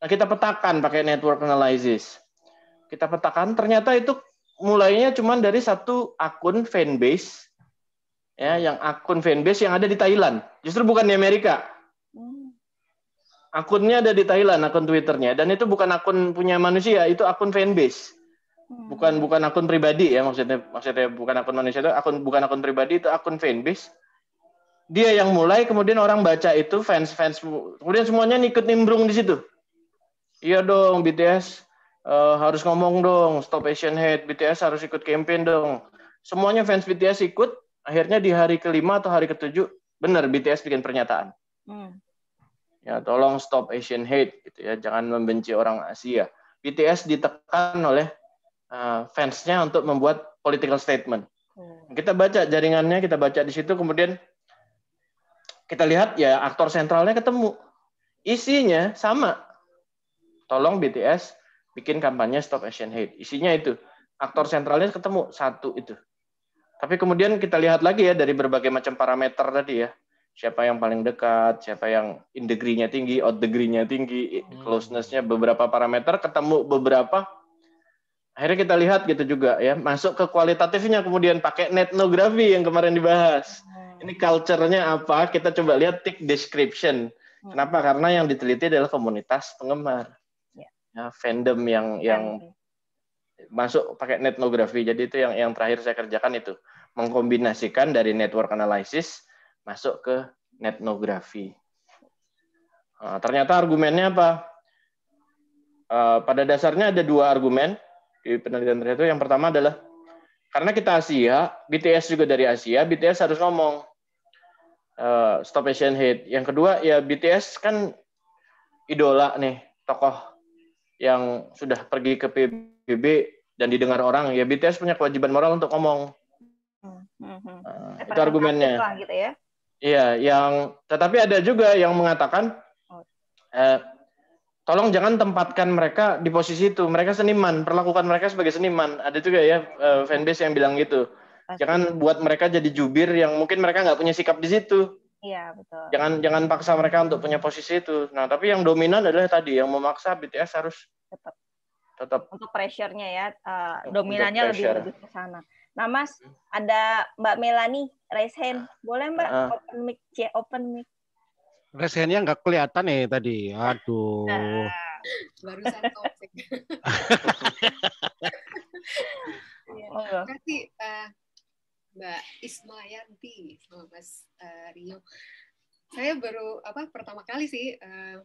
Nah, kita petakan pakai network analysis. Kita petakan ternyata itu mulainya cuma dari satu akun fanbase ya yang akun fanbase yang ada di Thailand. Justru bukan di Amerika akunnya ada di Thailand akun Twitternya dan itu bukan akun punya manusia itu akun fanbase bukan hmm. bukan akun pribadi ya maksudnya maksudnya bukan akun manusia itu akun bukan akun pribadi itu akun fanbase dia yang mulai kemudian orang baca itu fans fans kemudian semuanya ikut nimbrung di situ iya dong BTS uh, eh, harus ngomong dong stop Asian hate BTS harus ikut campaign dong semuanya fans BTS ikut akhirnya di hari kelima atau hari ketujuh benar BTS bikin pernyataan hmm. Ya, tolong stop Asian hate gitu ya, jangan membenci orang Asia. BTS ditekan oleh uh, fansnya untuk membuat political statement. Hmm. Kita baca jaringannya, kita baca di situ kemudian kita lihat ya aktor sentralnya ketemu. Isinya sama. Tolong BTS bikin kampanye stop Asian hate. Isinya itu. Aktor sentralnya ketemu satu itu. Tapi kemudian kita lihat lagi ya dari berbagai macam parameter tadi ya siapa yang paling dekat, siapa yang in degree-nya tinggi, out degree-nya tinggi, hmm. closeness-nya beberapa parameter ketemu beberapa akhirnya kita lihat gitu juga ya masuk ke kualitatifnya kemudian pakai netnografi yang kemarin dibahas hmm. ini culture-nya apa kita coba lihat tick description hmm. kenapa karena yang diteliti adalah komunitas penggemar yeah. ya, fandom yang yang masuk pakai netnografi jadi itu yang yang terakhir saya kerjakan itu mengkombinasikan dari network analysis masuk ke netnografi. Ah, ternyata argumennya apa? Ah, pada dasarnya ada dua argumen di penelitian itu Yang pertama adalah karena kita Asia, BTS juga dari Asia, BTS harus ngomong ah, stop Asian hate. Yang kedua ya BTS kan idola nih tokoh yang sudah pergi ke PBB dan didengar orang ya BTS punya kewajiban moral untuk ngomong. hmm, hmm. Nah, itu argumennya. Gitu ya. Iya, yang tetapi ada juga yang mengatakan oh. eh, tolong jangan tempatkan mereka di posisi itu. Mereka seniman, perlakukan mereka sebagai seniman. Ada juga ya eh, fanbase yang bilang gitu. Pasti. Jangan buat mereka jadi jubir yang mungkin mereka nggak punya sikap di situ. Iya betul. Jangan jangan paksa mereka untuk punya posisi itu. Nah tapi yang dominan adalah tadi yang memaksa BTS harus tetap tetap untuk pressure-nya ya uh, dominannya pressure. lebih lebih ke sana. Nah, Mas, ada Mbak Melani raise hand. Boleh, Mbak? Uh, open mic, C, open mic. Raise hand-nya nggak kelihatan nih tadi. Aduh. Nah. Barusan topik. Terima kasih uh, Mbak Ismayanti sama Mas uh, Rio. Saya baru apa pertama kali sih uh,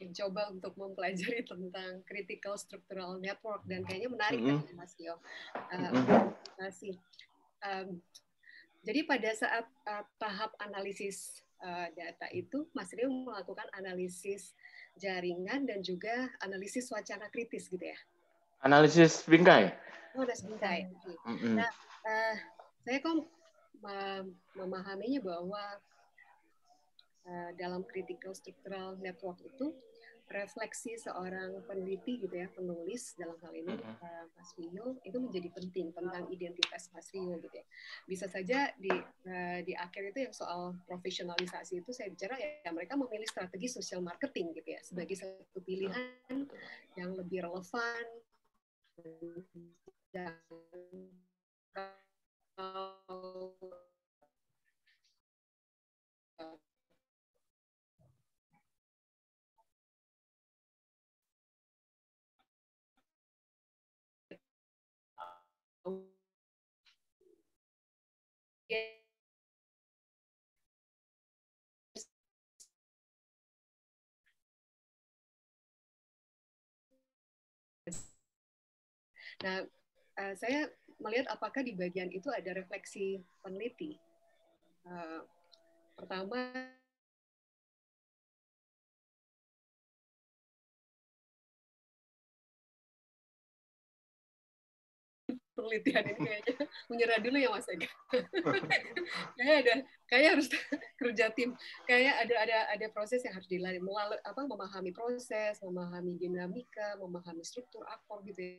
mencoba untuk mempelajari tentang critical structural network dan kayaknya menarik mm -hmm. kan Mas Tio. Uh, eh, mm -hmm. masih. Um, jadi pada saat uh, tahap analisis uh, data itu, Mas Rio melakukan analisis jaringan dan juga analisis wacana kritis gitu ya? Analisis bingkai. Oh, analisis bingkai. Okay. Mm -hmm. Nah, uh, saya kok memahaminya bahwa Eh, dalam critical structural network itu refleksi seorang peneliti gitu ya penulis dalam hal ini uh, Mas Rio itu menjadi penting tentang identitas Mas Rio gitu ya bisa saja di uh, di akhir itu yang soal profesionalisasi itu saya bicara ya, ya mereka memilih strategi social marketing gitu ya sebagai satu pilihan yang lebih relevan dan Nah, eh, saya melihat apakah di bagian itu ada refleksi peneliti. Eh, pertama, penelitian ini kayaknya menyerah dulu ya Mas Ega. kayaknya ada kayaknya harus kerja tim. Kayaknya ada ada ada proses yang harus dilalui melalui apa memahami proses, memahami dinamika, memahami struktur akor gitu ya.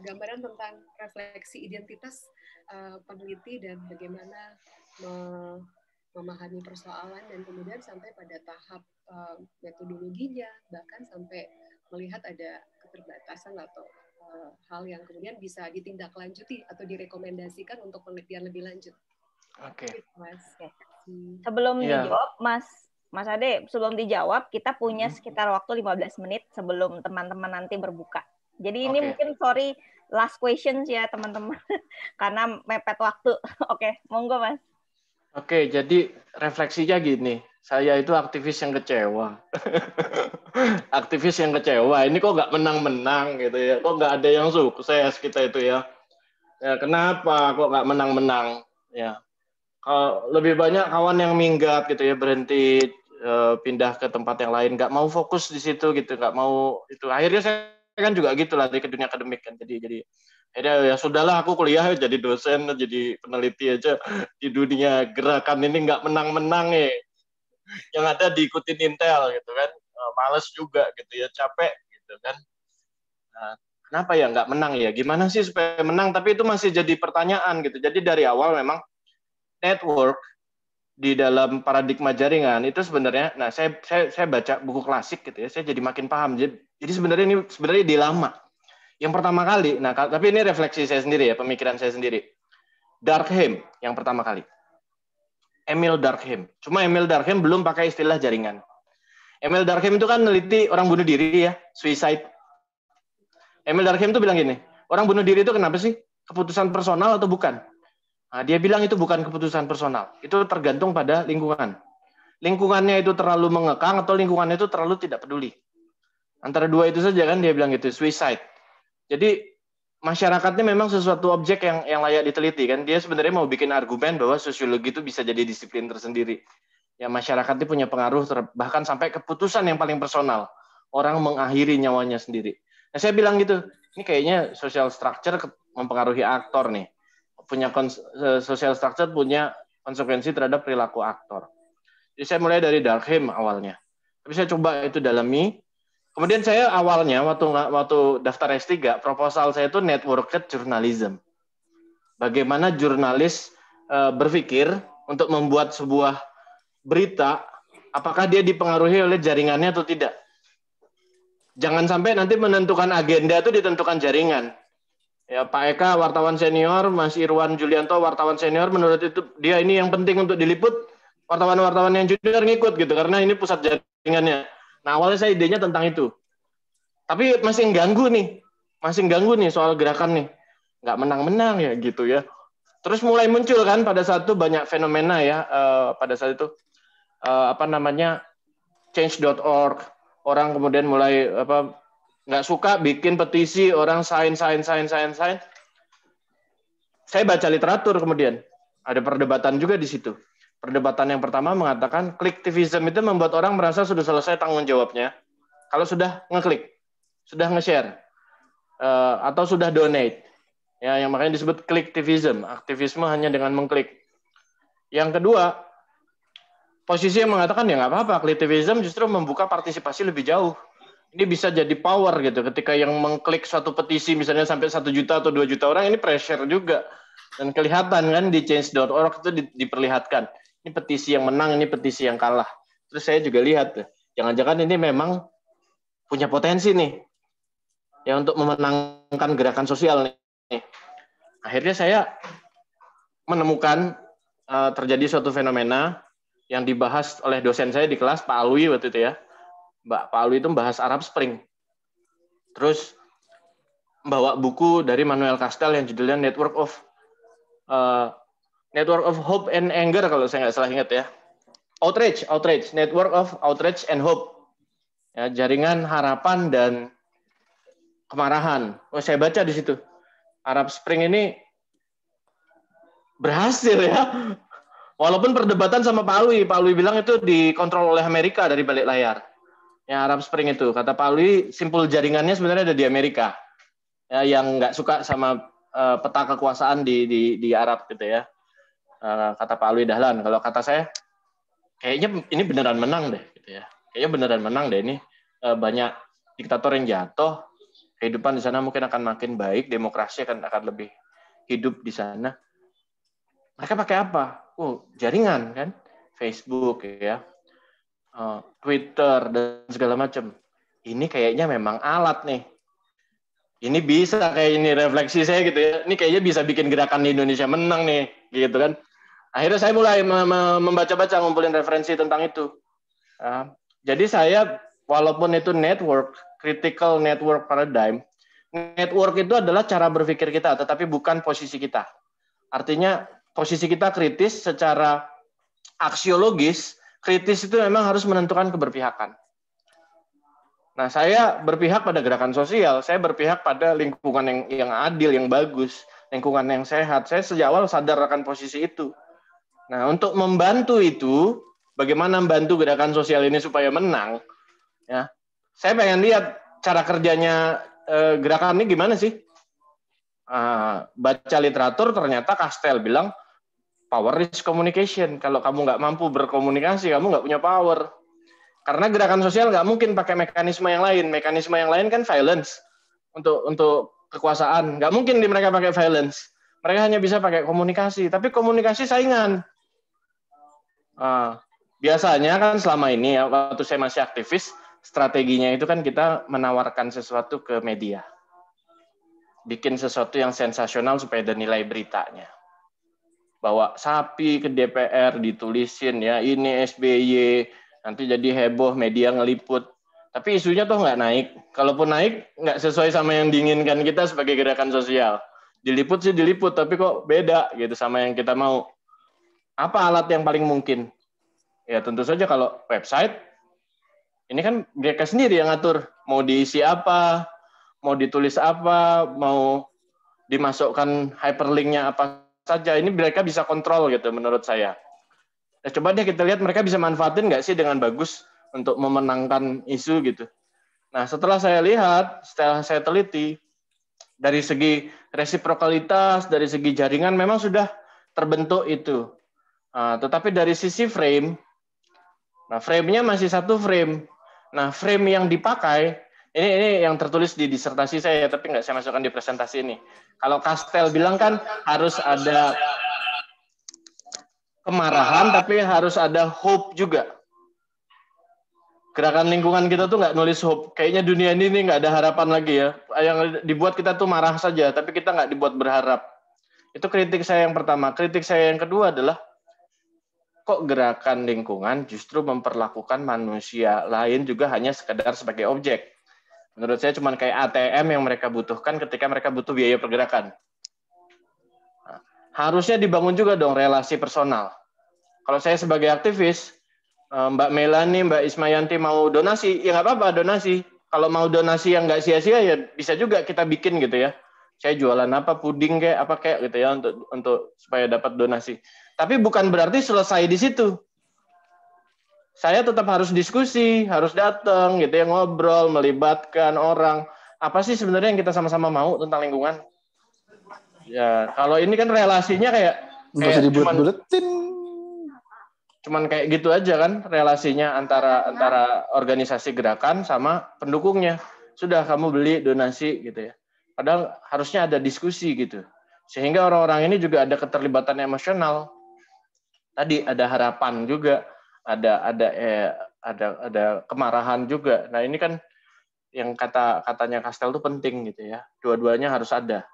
gambaran tentang refleksi identitas uh, peneliti dan bagaimana memahami persoalan dan kemudian sampai pada tahap uh, metodologinya bahkan sampai melihat ada keterbatasan atau uh, hal yang kemudian bisa ditindaklanjuti atau direkomendasikan untuk penelitian lebih lanjut. Oke. Okay. Gitu, Mas. Hmm. Sebelum yeah. dijawab, Mas Mas Ade, sebelum dijawab, kita punya hmm. sekitar waktu 15 menit sebelum teman-teman nanti berbuka. Jadi ini okay. mungkin sorry last questions ya teman-teman karena mepet waktu. Oke, okay, monggo Mas. Oke, jadi refleksinya gini. Saya itu aktivis yang kecewa. aktivis yang kecewa. Ini kok nggak menang-menang gitu ya. Kok nggak ada yang sukses kita itu ya. ya kenapa kok nggak menang-menang? Ya. Kalau lebih banyak kawan yang minggat gitu ya, berhenti eh, pindah ke tempat yang lain, nggak mau fokus di situ gitu, nggak mau itu. Akhirnya saya kan juga gitu lah dari ke dunia akademik kan. Jadi jadi ya, ya sudahlah aku kuliah ya, jadi dosen jadi peneliti aja di dunia gerakan ini nggak menang-menang ya yang ada diikutin Intel gitu kan eh, males juga gitu ya capek gitu kan nah, kenapa ya nggak menang ya gimana sih supaya menang tapi itu masih jadi pertanyaan gitu jadi dari awal memang network di dalam paradigma jaringan itu sebenarnya nah saya saya saya baca buku klasik gitu ya saya jadi makin paham jadi, jadi sebenarnya ini sebenarnya dilama yang pertama kali, nah tapi ini refleksi saya sendiri ya, pemikiran saya sendiri. Darkheim yang pertama kali. Emil Darkheim. Cuma Emil Darkheim belum pakai istilah jaringan. Emil Darkheim itu kan neliti orang bunuh diri ya, suicide. Emil Darkheim itu bilang gini, orang bunuh diri itu kenapa sih? Keputusan personal atau bukan? Nah, dia bilang itu bukan keputusan personal. Itu tergantung pada lingkungan. Lingkungannya itu terlalu mengekang atau lingkungannya itu terlalu tidak peduli. Antara dua itu saja kan dia bilang gitu, suicide. Jadi masyarakatnya memang sesuatu objek yang yang layak diteliti kan. Dia sebenarnya mau bikin argumen bahwa sosiologi itu bisa jadi disiplin tersendiri. Ya masyarakat itu punya pengaruh ter, bahkan sampai keputusan yang paling personal. Orang mengakhiri nyawanya sendiri. Nah, saya bilang gitu, ini kayaknya social structure mempengaruhi aktor nih. Punya social structure punya konsekuensi terhadap perilaku aktor. Jadi saya mulai dari Darkheim awalnya. Tapi saya coba itu dalami Kemudian saya awalnya waktu waktu daftar S3 proposal saya itu networked journalism. Bagaimana jurnalis e, berpikir untuk membuat sebuah berita apakah dia dipengaruhi oleh jaringannya atau tidak. Jangan sampai nanti menentukan agenda itu ditentukan jaringan. Ya, Pak Eka wartawan senior, Mas Irwan Julianto wartawan senior menurut itu dia ini yang penting untuk diliput wartawan-wartawan yang junior ngikut gitu karena ini pusat jaringannya Nah awalnya saya idenya tentang itu, tapi masih ganggu nih, masih ganggu nih soal gerakan nih, nggak menang-menang ya gitu ya. Terus mulai muncul kan pada saat itu banyak fenomena ya uh, pada saat itu uh, apa namanya change.org orang kemudian mulai apa nggak suka bikin petisi orang sign sign sign sign sign. Saya baca literatur kemudian ada perdebatan juga di situ Perdebatan yang pertama mengatakan klik kliktivism itu membuat orang merasa sudah selesai tanggung jawabnya kalau sudah ngeklik, sudah nge-share, uh, atau sudah donate. Ya, yang makanya disebut klik kliktivism, aktivisme hanya dengan mengklik. Yang kedua, posisi yang mengatakan ya nggak apa-apa, kliktivism justru membuka partisipasi lebih jauh. Ini bisa jadi power gitu, ketika yang mengklik suatu petisi misalnya sampai satu juta atau dua juta orang, ini pressure juga. Dan kelihatan kan di change.org itu diperlihatkan ini petisi yang menang, ini petisi yang kalah. Terus saya juga lihat, jangan-jangan ini memang punya potensi nih ya untuk memenangkan gerakan sosial nih. Akhirnya saya menemukan uh, terjadi suatu fenomena yang dibahas oleh dosen saya di kelas Pak Alwi waktu itu ya. Mbak Pak Alwi itu membahas Arab Spring. Terus bawa buku dari Manuel Castel yang judulnya Network of uh, Network of Hope and Anger kalau saya nggak salah ingat ya. Outrage, Outrage, Network of Outrage and Hope. Ya, jaringan harapan dan kemarahan. Oh, saya baca di situ. Arab Spring ini berhasil ya. Walaupun perdebatan sama Pak Alwi, Pak Alwi bilang itu dikontrol oleh Amerika dari balik layar. Ya Arab Spring itu, kata Pak Alwi, simpul jaringannya sebenarnya ada di Amerika. Ya, yang nggak suka sama uh, peta kekuasaan di, di, di Arab gitu ya. Eh, kata Pak Alwi Dahlan. Kalau kata saya, kayaknya ini beneran menang deh, gitu ya. Kayaknya beneran menang deh ini eh, banyak diktator yang jatuh, kehidupan di sana mungkin akan makin baik, demokrasi akan akan lebih hidup di sana. Mereka pakai apa? Oh, jaringan kan, Facebook ya, eh, Twitter dan segala macam. Ini kayaknya memang alat nih ini bisa kayak ini refleksi saya gitu ya. Ini kayaknya bisa bikin gerakan di Indonesia menang nih, gitu kan akhirnya saya mulai membaca-baca ngumpulin referensi tentang itu. Uh, jadi saya walaupun itu network, critical network paradigm, network itu adalah cara berpikir kita, tetapi bukan posisi kita. Artinya posisi kita kritis secara aksiologis, kritis itu memang harus menentukan keberpihakan. Nah, saya berpihak pada gerakan sosial, saya berpihak pada lingkungan yang yang adil, yang bagus, lingkungan yang sehat. Saya sejak awal sadar akan posisi itu Nah, untuk membantu itu, bagaimana membantu gerakan sosial ini supaya menang? Ya, saya pengen lihat cara kerjanya eh, gerakan ini gimana sih? Uh, baca literatur ternyata Castel bilang power is communication. Kalau kamu nggak mampu berkomunikasi, kamu nggak punya power. Karena gerakan sosial nggak mungkin pakai mekanisme yang lain. Mekanisme yang lain kan violence untuk untuk kekuasaan. Nggak mungkin di mereka pakai violence. Mereka hanya bisa pakai komunikasi. Tapi komunikasi saingan. Uh, biasanya kan selama ini ya waktu saya masih aktivis strateginya itu kan kita menawarkan sesuatu ke media bikin sesuatu yang sensasional supaya ada nilai beritanya bawa sapi ke DPR ditulisin ya ini SBY nanti jadi heboh media ngeliput tapi isunya tuh nggak naik kalaupun naik nggak sesuai sama yang diinginkan kita sebagai gerakan sosial diliput sih diliput tapi kok beda gitu sama yang kita mau apa alat yang paling mungkin? Ya tentu saja kalau website, ini kan mereka sendiri yang ngatur mau diisi apa, mau ditulis apa, mau dimasukkan hyperlinknya apa saja. Ini mereka bisa kontrol gitu menurut saya. Ya, coba deh kita lihat mereka bisa manfaatin nggak sih dengan bagus untuk memenangkan isu gitu. Nah setelah saya lihat, setelah saya teliti, dari segi resiprokalitas, dari segi jaringan memang sudah terbentuk itu. Uh, tetapi dari sisi frame, nah framenya masih satu frame. Nah frame yang dipakai ini ini yang tertulis di disertasi saya ya, tapi nggak saya masukkan di presentasi ini. Kalau Castel bilang kan harus ada kemarahan tapi harus ada hope juga. Gerakan lingkungan kita tuh nggak nulis hope. Kayaknya dunia ini nih nggak ada harapan lagi ya. Yang dibuat kita tuh marah saja, tapi kita nggak dibuat berharap. Itu kritik saya yang pertama. Kritik saya yang kedua adalah kok gerakan lingkungan justru memperlakukan manusia lain juga hanya sekedar sebagai objek. Menurut saya cuma kayak ATM yang mereka butuhkan ketika mereka butuh biaya pergerakan. Nah, harusnya dibangun juga dong relasi personal. Kalau saya sebagai aktivis, eh, Mbak Melani, Mbak Ismayanti mau donasi, ya nggak apa-apa donasi. Kalau mau donasi yang nggak sia-sia ya bisa juga kita bikin gitu ya. Saya jualan apa puding kayak apa kayak gitu ya untuk untuk supaya dapat donasi tapi bukan berarti selesai di situ. Saya tetap harus diskusi, harus datang gitu ya ngobrol, melibatkan orang. Apa sih sebenarnya yang kita sama-sama mau tentang lingkungan? Ya, kalau ini kan relasinya kayak kayak cuman, cuman kayak gitu aja kan relasinya antara antara organisasi gerakan sama pendukungnya. Sudah kamu beli donasi gitu ya. Padahal harusnya ada diskusi gitu. Sehingga orang-orang ini juga ada keterlibatan emosional tadi ada harapan juga, ada ada eh, ada ada kemarahan juga. Nah ini kan yang kata katanya Castel tuh penting gitu ya. Dua-duanya harus ada.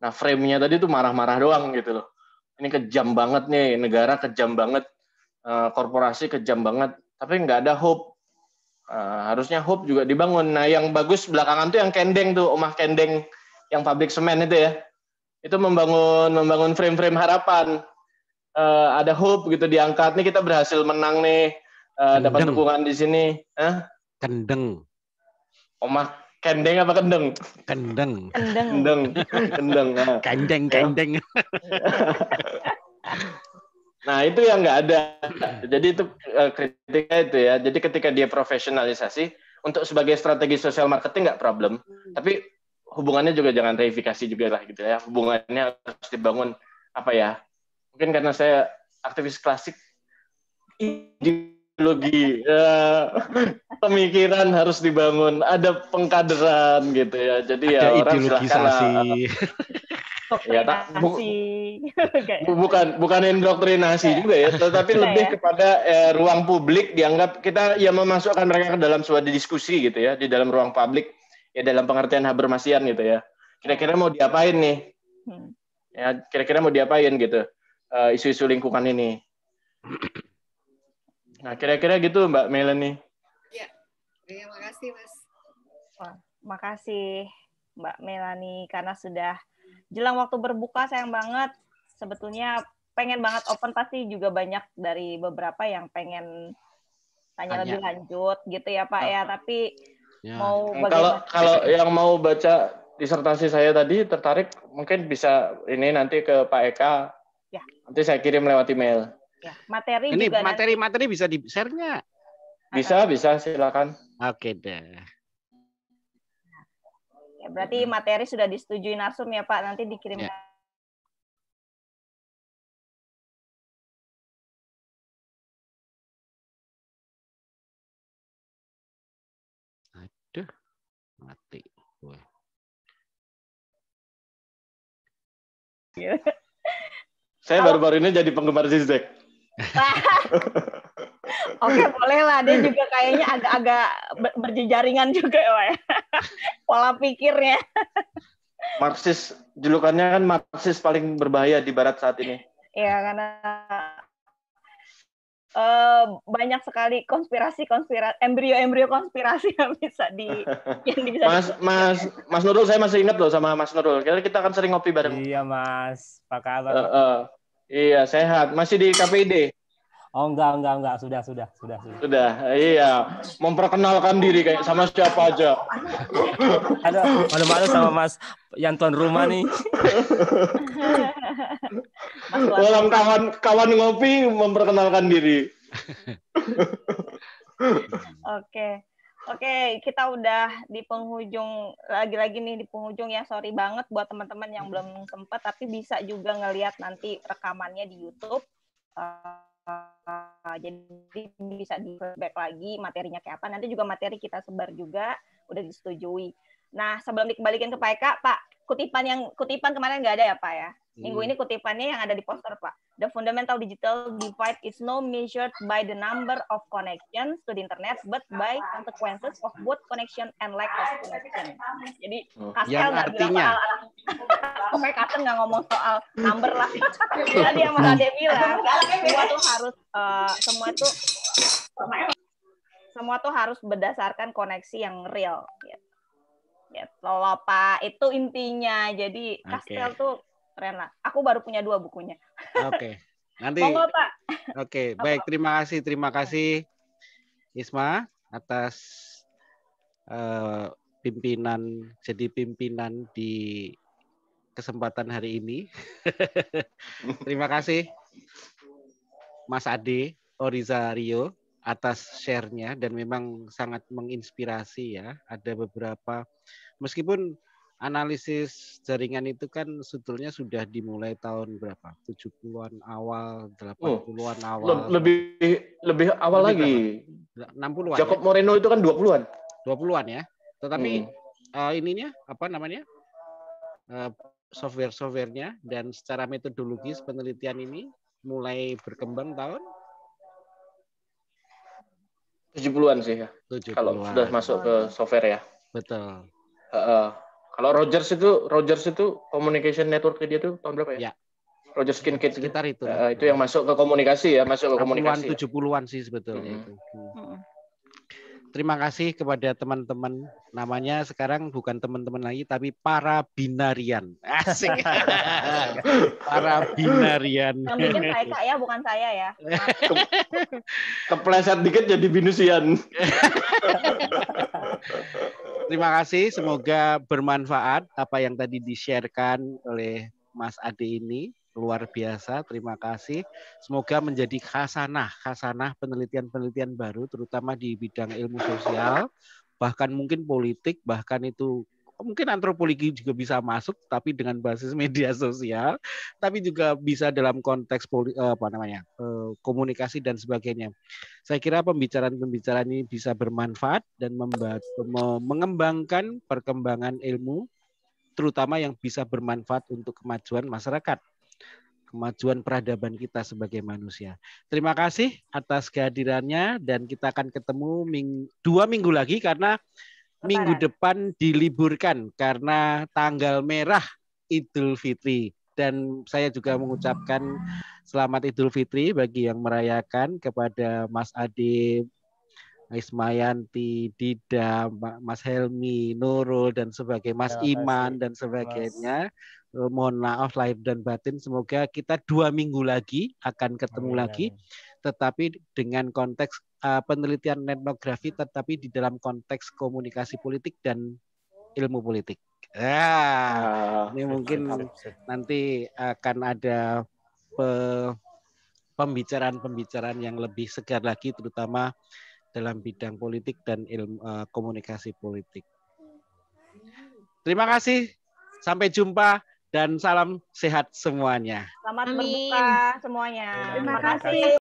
Nah framenya tadi tuh marah-marah doang gitu loh. Ini kejam banget nih negara kejam banget, eh, korporasi kejam banget. Tapi nggak ada hope. Eh, harusnya hope juga dibangun. Nah yang bagus belakangan tuh yang kendeng tuh, omah kendeng yang pabrik semen itu ya. Itu membangun membangun frame-frame harapan uh, ada hope gitu diangkat nih kita berhasil menang nih uh, dapat dukungan di sini huh? kendeng omah kendeng apa kendeng kendeng kendeng kendeng kendeng ah. kendeng ya. kendeng nah itu yang nggak ada jadi itu uh, kritiknya itu ya jadi ketika dia profesionalisasi untuk sebagai strategi sosial marketing nggak problem hmm. tapi hubungannya juga jangan reifikasi juga lah gitu ya hubungannya harus dibangun apa ya mungkin karena saya aktivis klasik ideologi ya, pemikiran harus dibangun ada pengkaderan gitu ya jadi ya ada ya orang ideologisasi ya tak, bu, bu, bukan bukan indoktrinasi ya. juga ya tetapi iya, lebih ya. kepada eh, ruang publik dianggap kita ya memasukkan mereka ke dalam suatu diskusi gitu ya di dalam ruang publik ya dalam pengertian Habermasian gitu ya kira-kira mau diapain nih hmm. ya kira-kira mau diapain gitu Eh, isu-isu lingkungan ini. Nah, kira-kira gitu Mbak Melani. Ya, terima kasih Mas. Wah, makasih Mbak Melani karena sudah jelang waktu berbuka sayang banget. Sebetulnya pengen banget open pasti juga banyak dari beberapa yang pengen tanya, lebih lanjut gitu ya Pak ya, ah. tapi ya. mau hmm, Kalau kalau yang mau baca disertasi saya tadi tertarik mungkin bisa ini nanti ke Pak Eka Ya. Nanti saya kirim lewat email. Ya. Materi Ini juga materi-materi materi bisa di-share nggak? Bisa, bisa, silakan. Oke deh. Ya, berarti materi sudah disetujui Narsum ya Pak, nanti dikirim. Ya. Aduh, mati Yeah. Saya baru-baru ini jadi penggemar Zizek. Oke, boleh lah. Dia juga kayaknya agak-agak berjejaringan juga, ya. ya. Pola pikirnya. Marxis, julukannya kan Marxis paling berbahaya di Barat saat ini. Iya, karena Uh, banyak sekali konspirasi konspirasi embrio embrio konspirasi yang bisa di yang bisa mas di mas mas Nurul saya masih ingat loh sama mas Nurul karena kita akan sering ngopi bareng iya mas apa kabar uh, uh. Iya, sehat. Masih di KPID? Oh enggak, enggak, enggak. Sudah, sudah, sudah. Sudah, sudah iya. Memperkenalkan diri kayak sama siapa aja. ada malu malu sama Mas yang tuan rumah nih. Dalam kawan kawan ngopi memperkenalkan diri. Oke. Okay. Oke, kita udah di penghujung lagi-lagi nih di penghujung ya. Sorry banget buat teman-teman yang belum sempat, tapi bisa juga ngelihat nanti rekamannya di YouTube. Uh, jadi bisa di back lagi materinya kayak apa. Nanti juga materi kita sebar juga, udah disetujui. Nah, sebelum dikembalikan ke Pak Eka, Pak, kutipan yang kutipan kemarin nggak ada ya Pak ya. Minggu hmm. ini kutipannya yang ada di poster Pak. The fundamental digital divide is no measured by the number of connections to the internet, but by consequences of both connection and lack of connection. Jadi oh, Kastel nggak bilang soal, Omer Kastel nggak ngomong soal number lah. jadi yang Mas dia bilang, semua tuh harus uh, semua tuh semua tuh harus berdasarkan koneksi yang real. Gitu Gitu loh Pak, itu intinya. Jadi okay. Kastel tuh keren lah. Aku baru punya dua bukunya. Oke. Okay. Nanti. Monggo Pak. Oke, okay. baik. Terima kasih, terima kasih Isma atas uh, pimpinan jadi pimpinan di kesempatan hari ini. terima kasih Mas Ade Oriza Rio atas share-nya dan memang sangat menginspirasi ya. Ada beberapa meskipun analisis jaringan itu kan sebetulnya sudah dimulai tahun berapa? 70-an awal, 80-an awal. Lebih lebih awal lebih lagi. 60-an. Jacob ya? Moreno itu kan 20-an. 20-an ya. Tetapi hmm. uh, ininya apa namanya? Uh, software-softwarenya dan secara metodologis penelitian ini mulai berkembang tahun 70-an sih ya. 70 Kalau sudah masuk ke software ya. Betul. Uh, uh, kalau Rogers itu Rogers itu communication network dia tuh tahun berapa ya? ya. Rogers Skin sekitar gitu. itu. Uh, itu yang masuk ke komunikasi ya, masuk ke komunikasi. 70-an ya. sih sebetulnya hmm. itu. Hmm terima kasih kepada teman-teman. Namanya sekarang bukan teman-teman lagi, tapi para binarian. Asik. para binarian. Yang bikin saya kak ya, bukan saya ya. kepleset dikit jadi binusian. terima kasih. Semoga bermanfaat apa yang tadi di-sharekan oleh Mas Ade ini luar biasa. Terima kasih. Semoga menjadi khasanah, khasanah penelitian-penelitian baru terutama di bidang ilmu sosial, bahkan mungkin politik, bahkan itu mungkin antropologi juga bisa masuk tapi dengan basis media sosial, tapi juga bisa dalam konteks eh, apa namanya? Eh, komunikasi dan sebagainya. Saya kira pembicaraan-pembicaraan ini bisa bermanfaat dan mengembangkan perkembangan ilmu terutama yang bisa bermanfaat untuk kemajuan masyarakat kemajuan peradaban kita sebagai manusia. Terima kasih atas kehadirannya dan kita akan ketemu ming dua minggu lagi karena Lebaran. minggu depan diliburkan karena tanggal merah Idul Fitri dan saya juga mengucapkan selamat Idul Fitri bagi yang merayakan kepada Mas Ade Ismayanti, Dida, Mas Helmi, Nurul dan sebagai Mas Iman dan sebagainya. Eh, mohon maaf lahir dan batin. Semoga kita dua minggu lagi akan ketemu Amin. lagi, tetapi dengan konteks uh, penelitian etnografi, tetapi di dalam konteks komunikasi politik dan ilmu politik. Ya, ah, ini mungkin nanti akan ada pe pembicaraan-pembicaraan yang lebih segar lagi, terutama dalam bidang politik dan ilmu uh, komunikasi politik. Terima kasih. Sampai jumpa dan salam sehat semuanya. Selamat berbuka semuanya. Terima, kasih.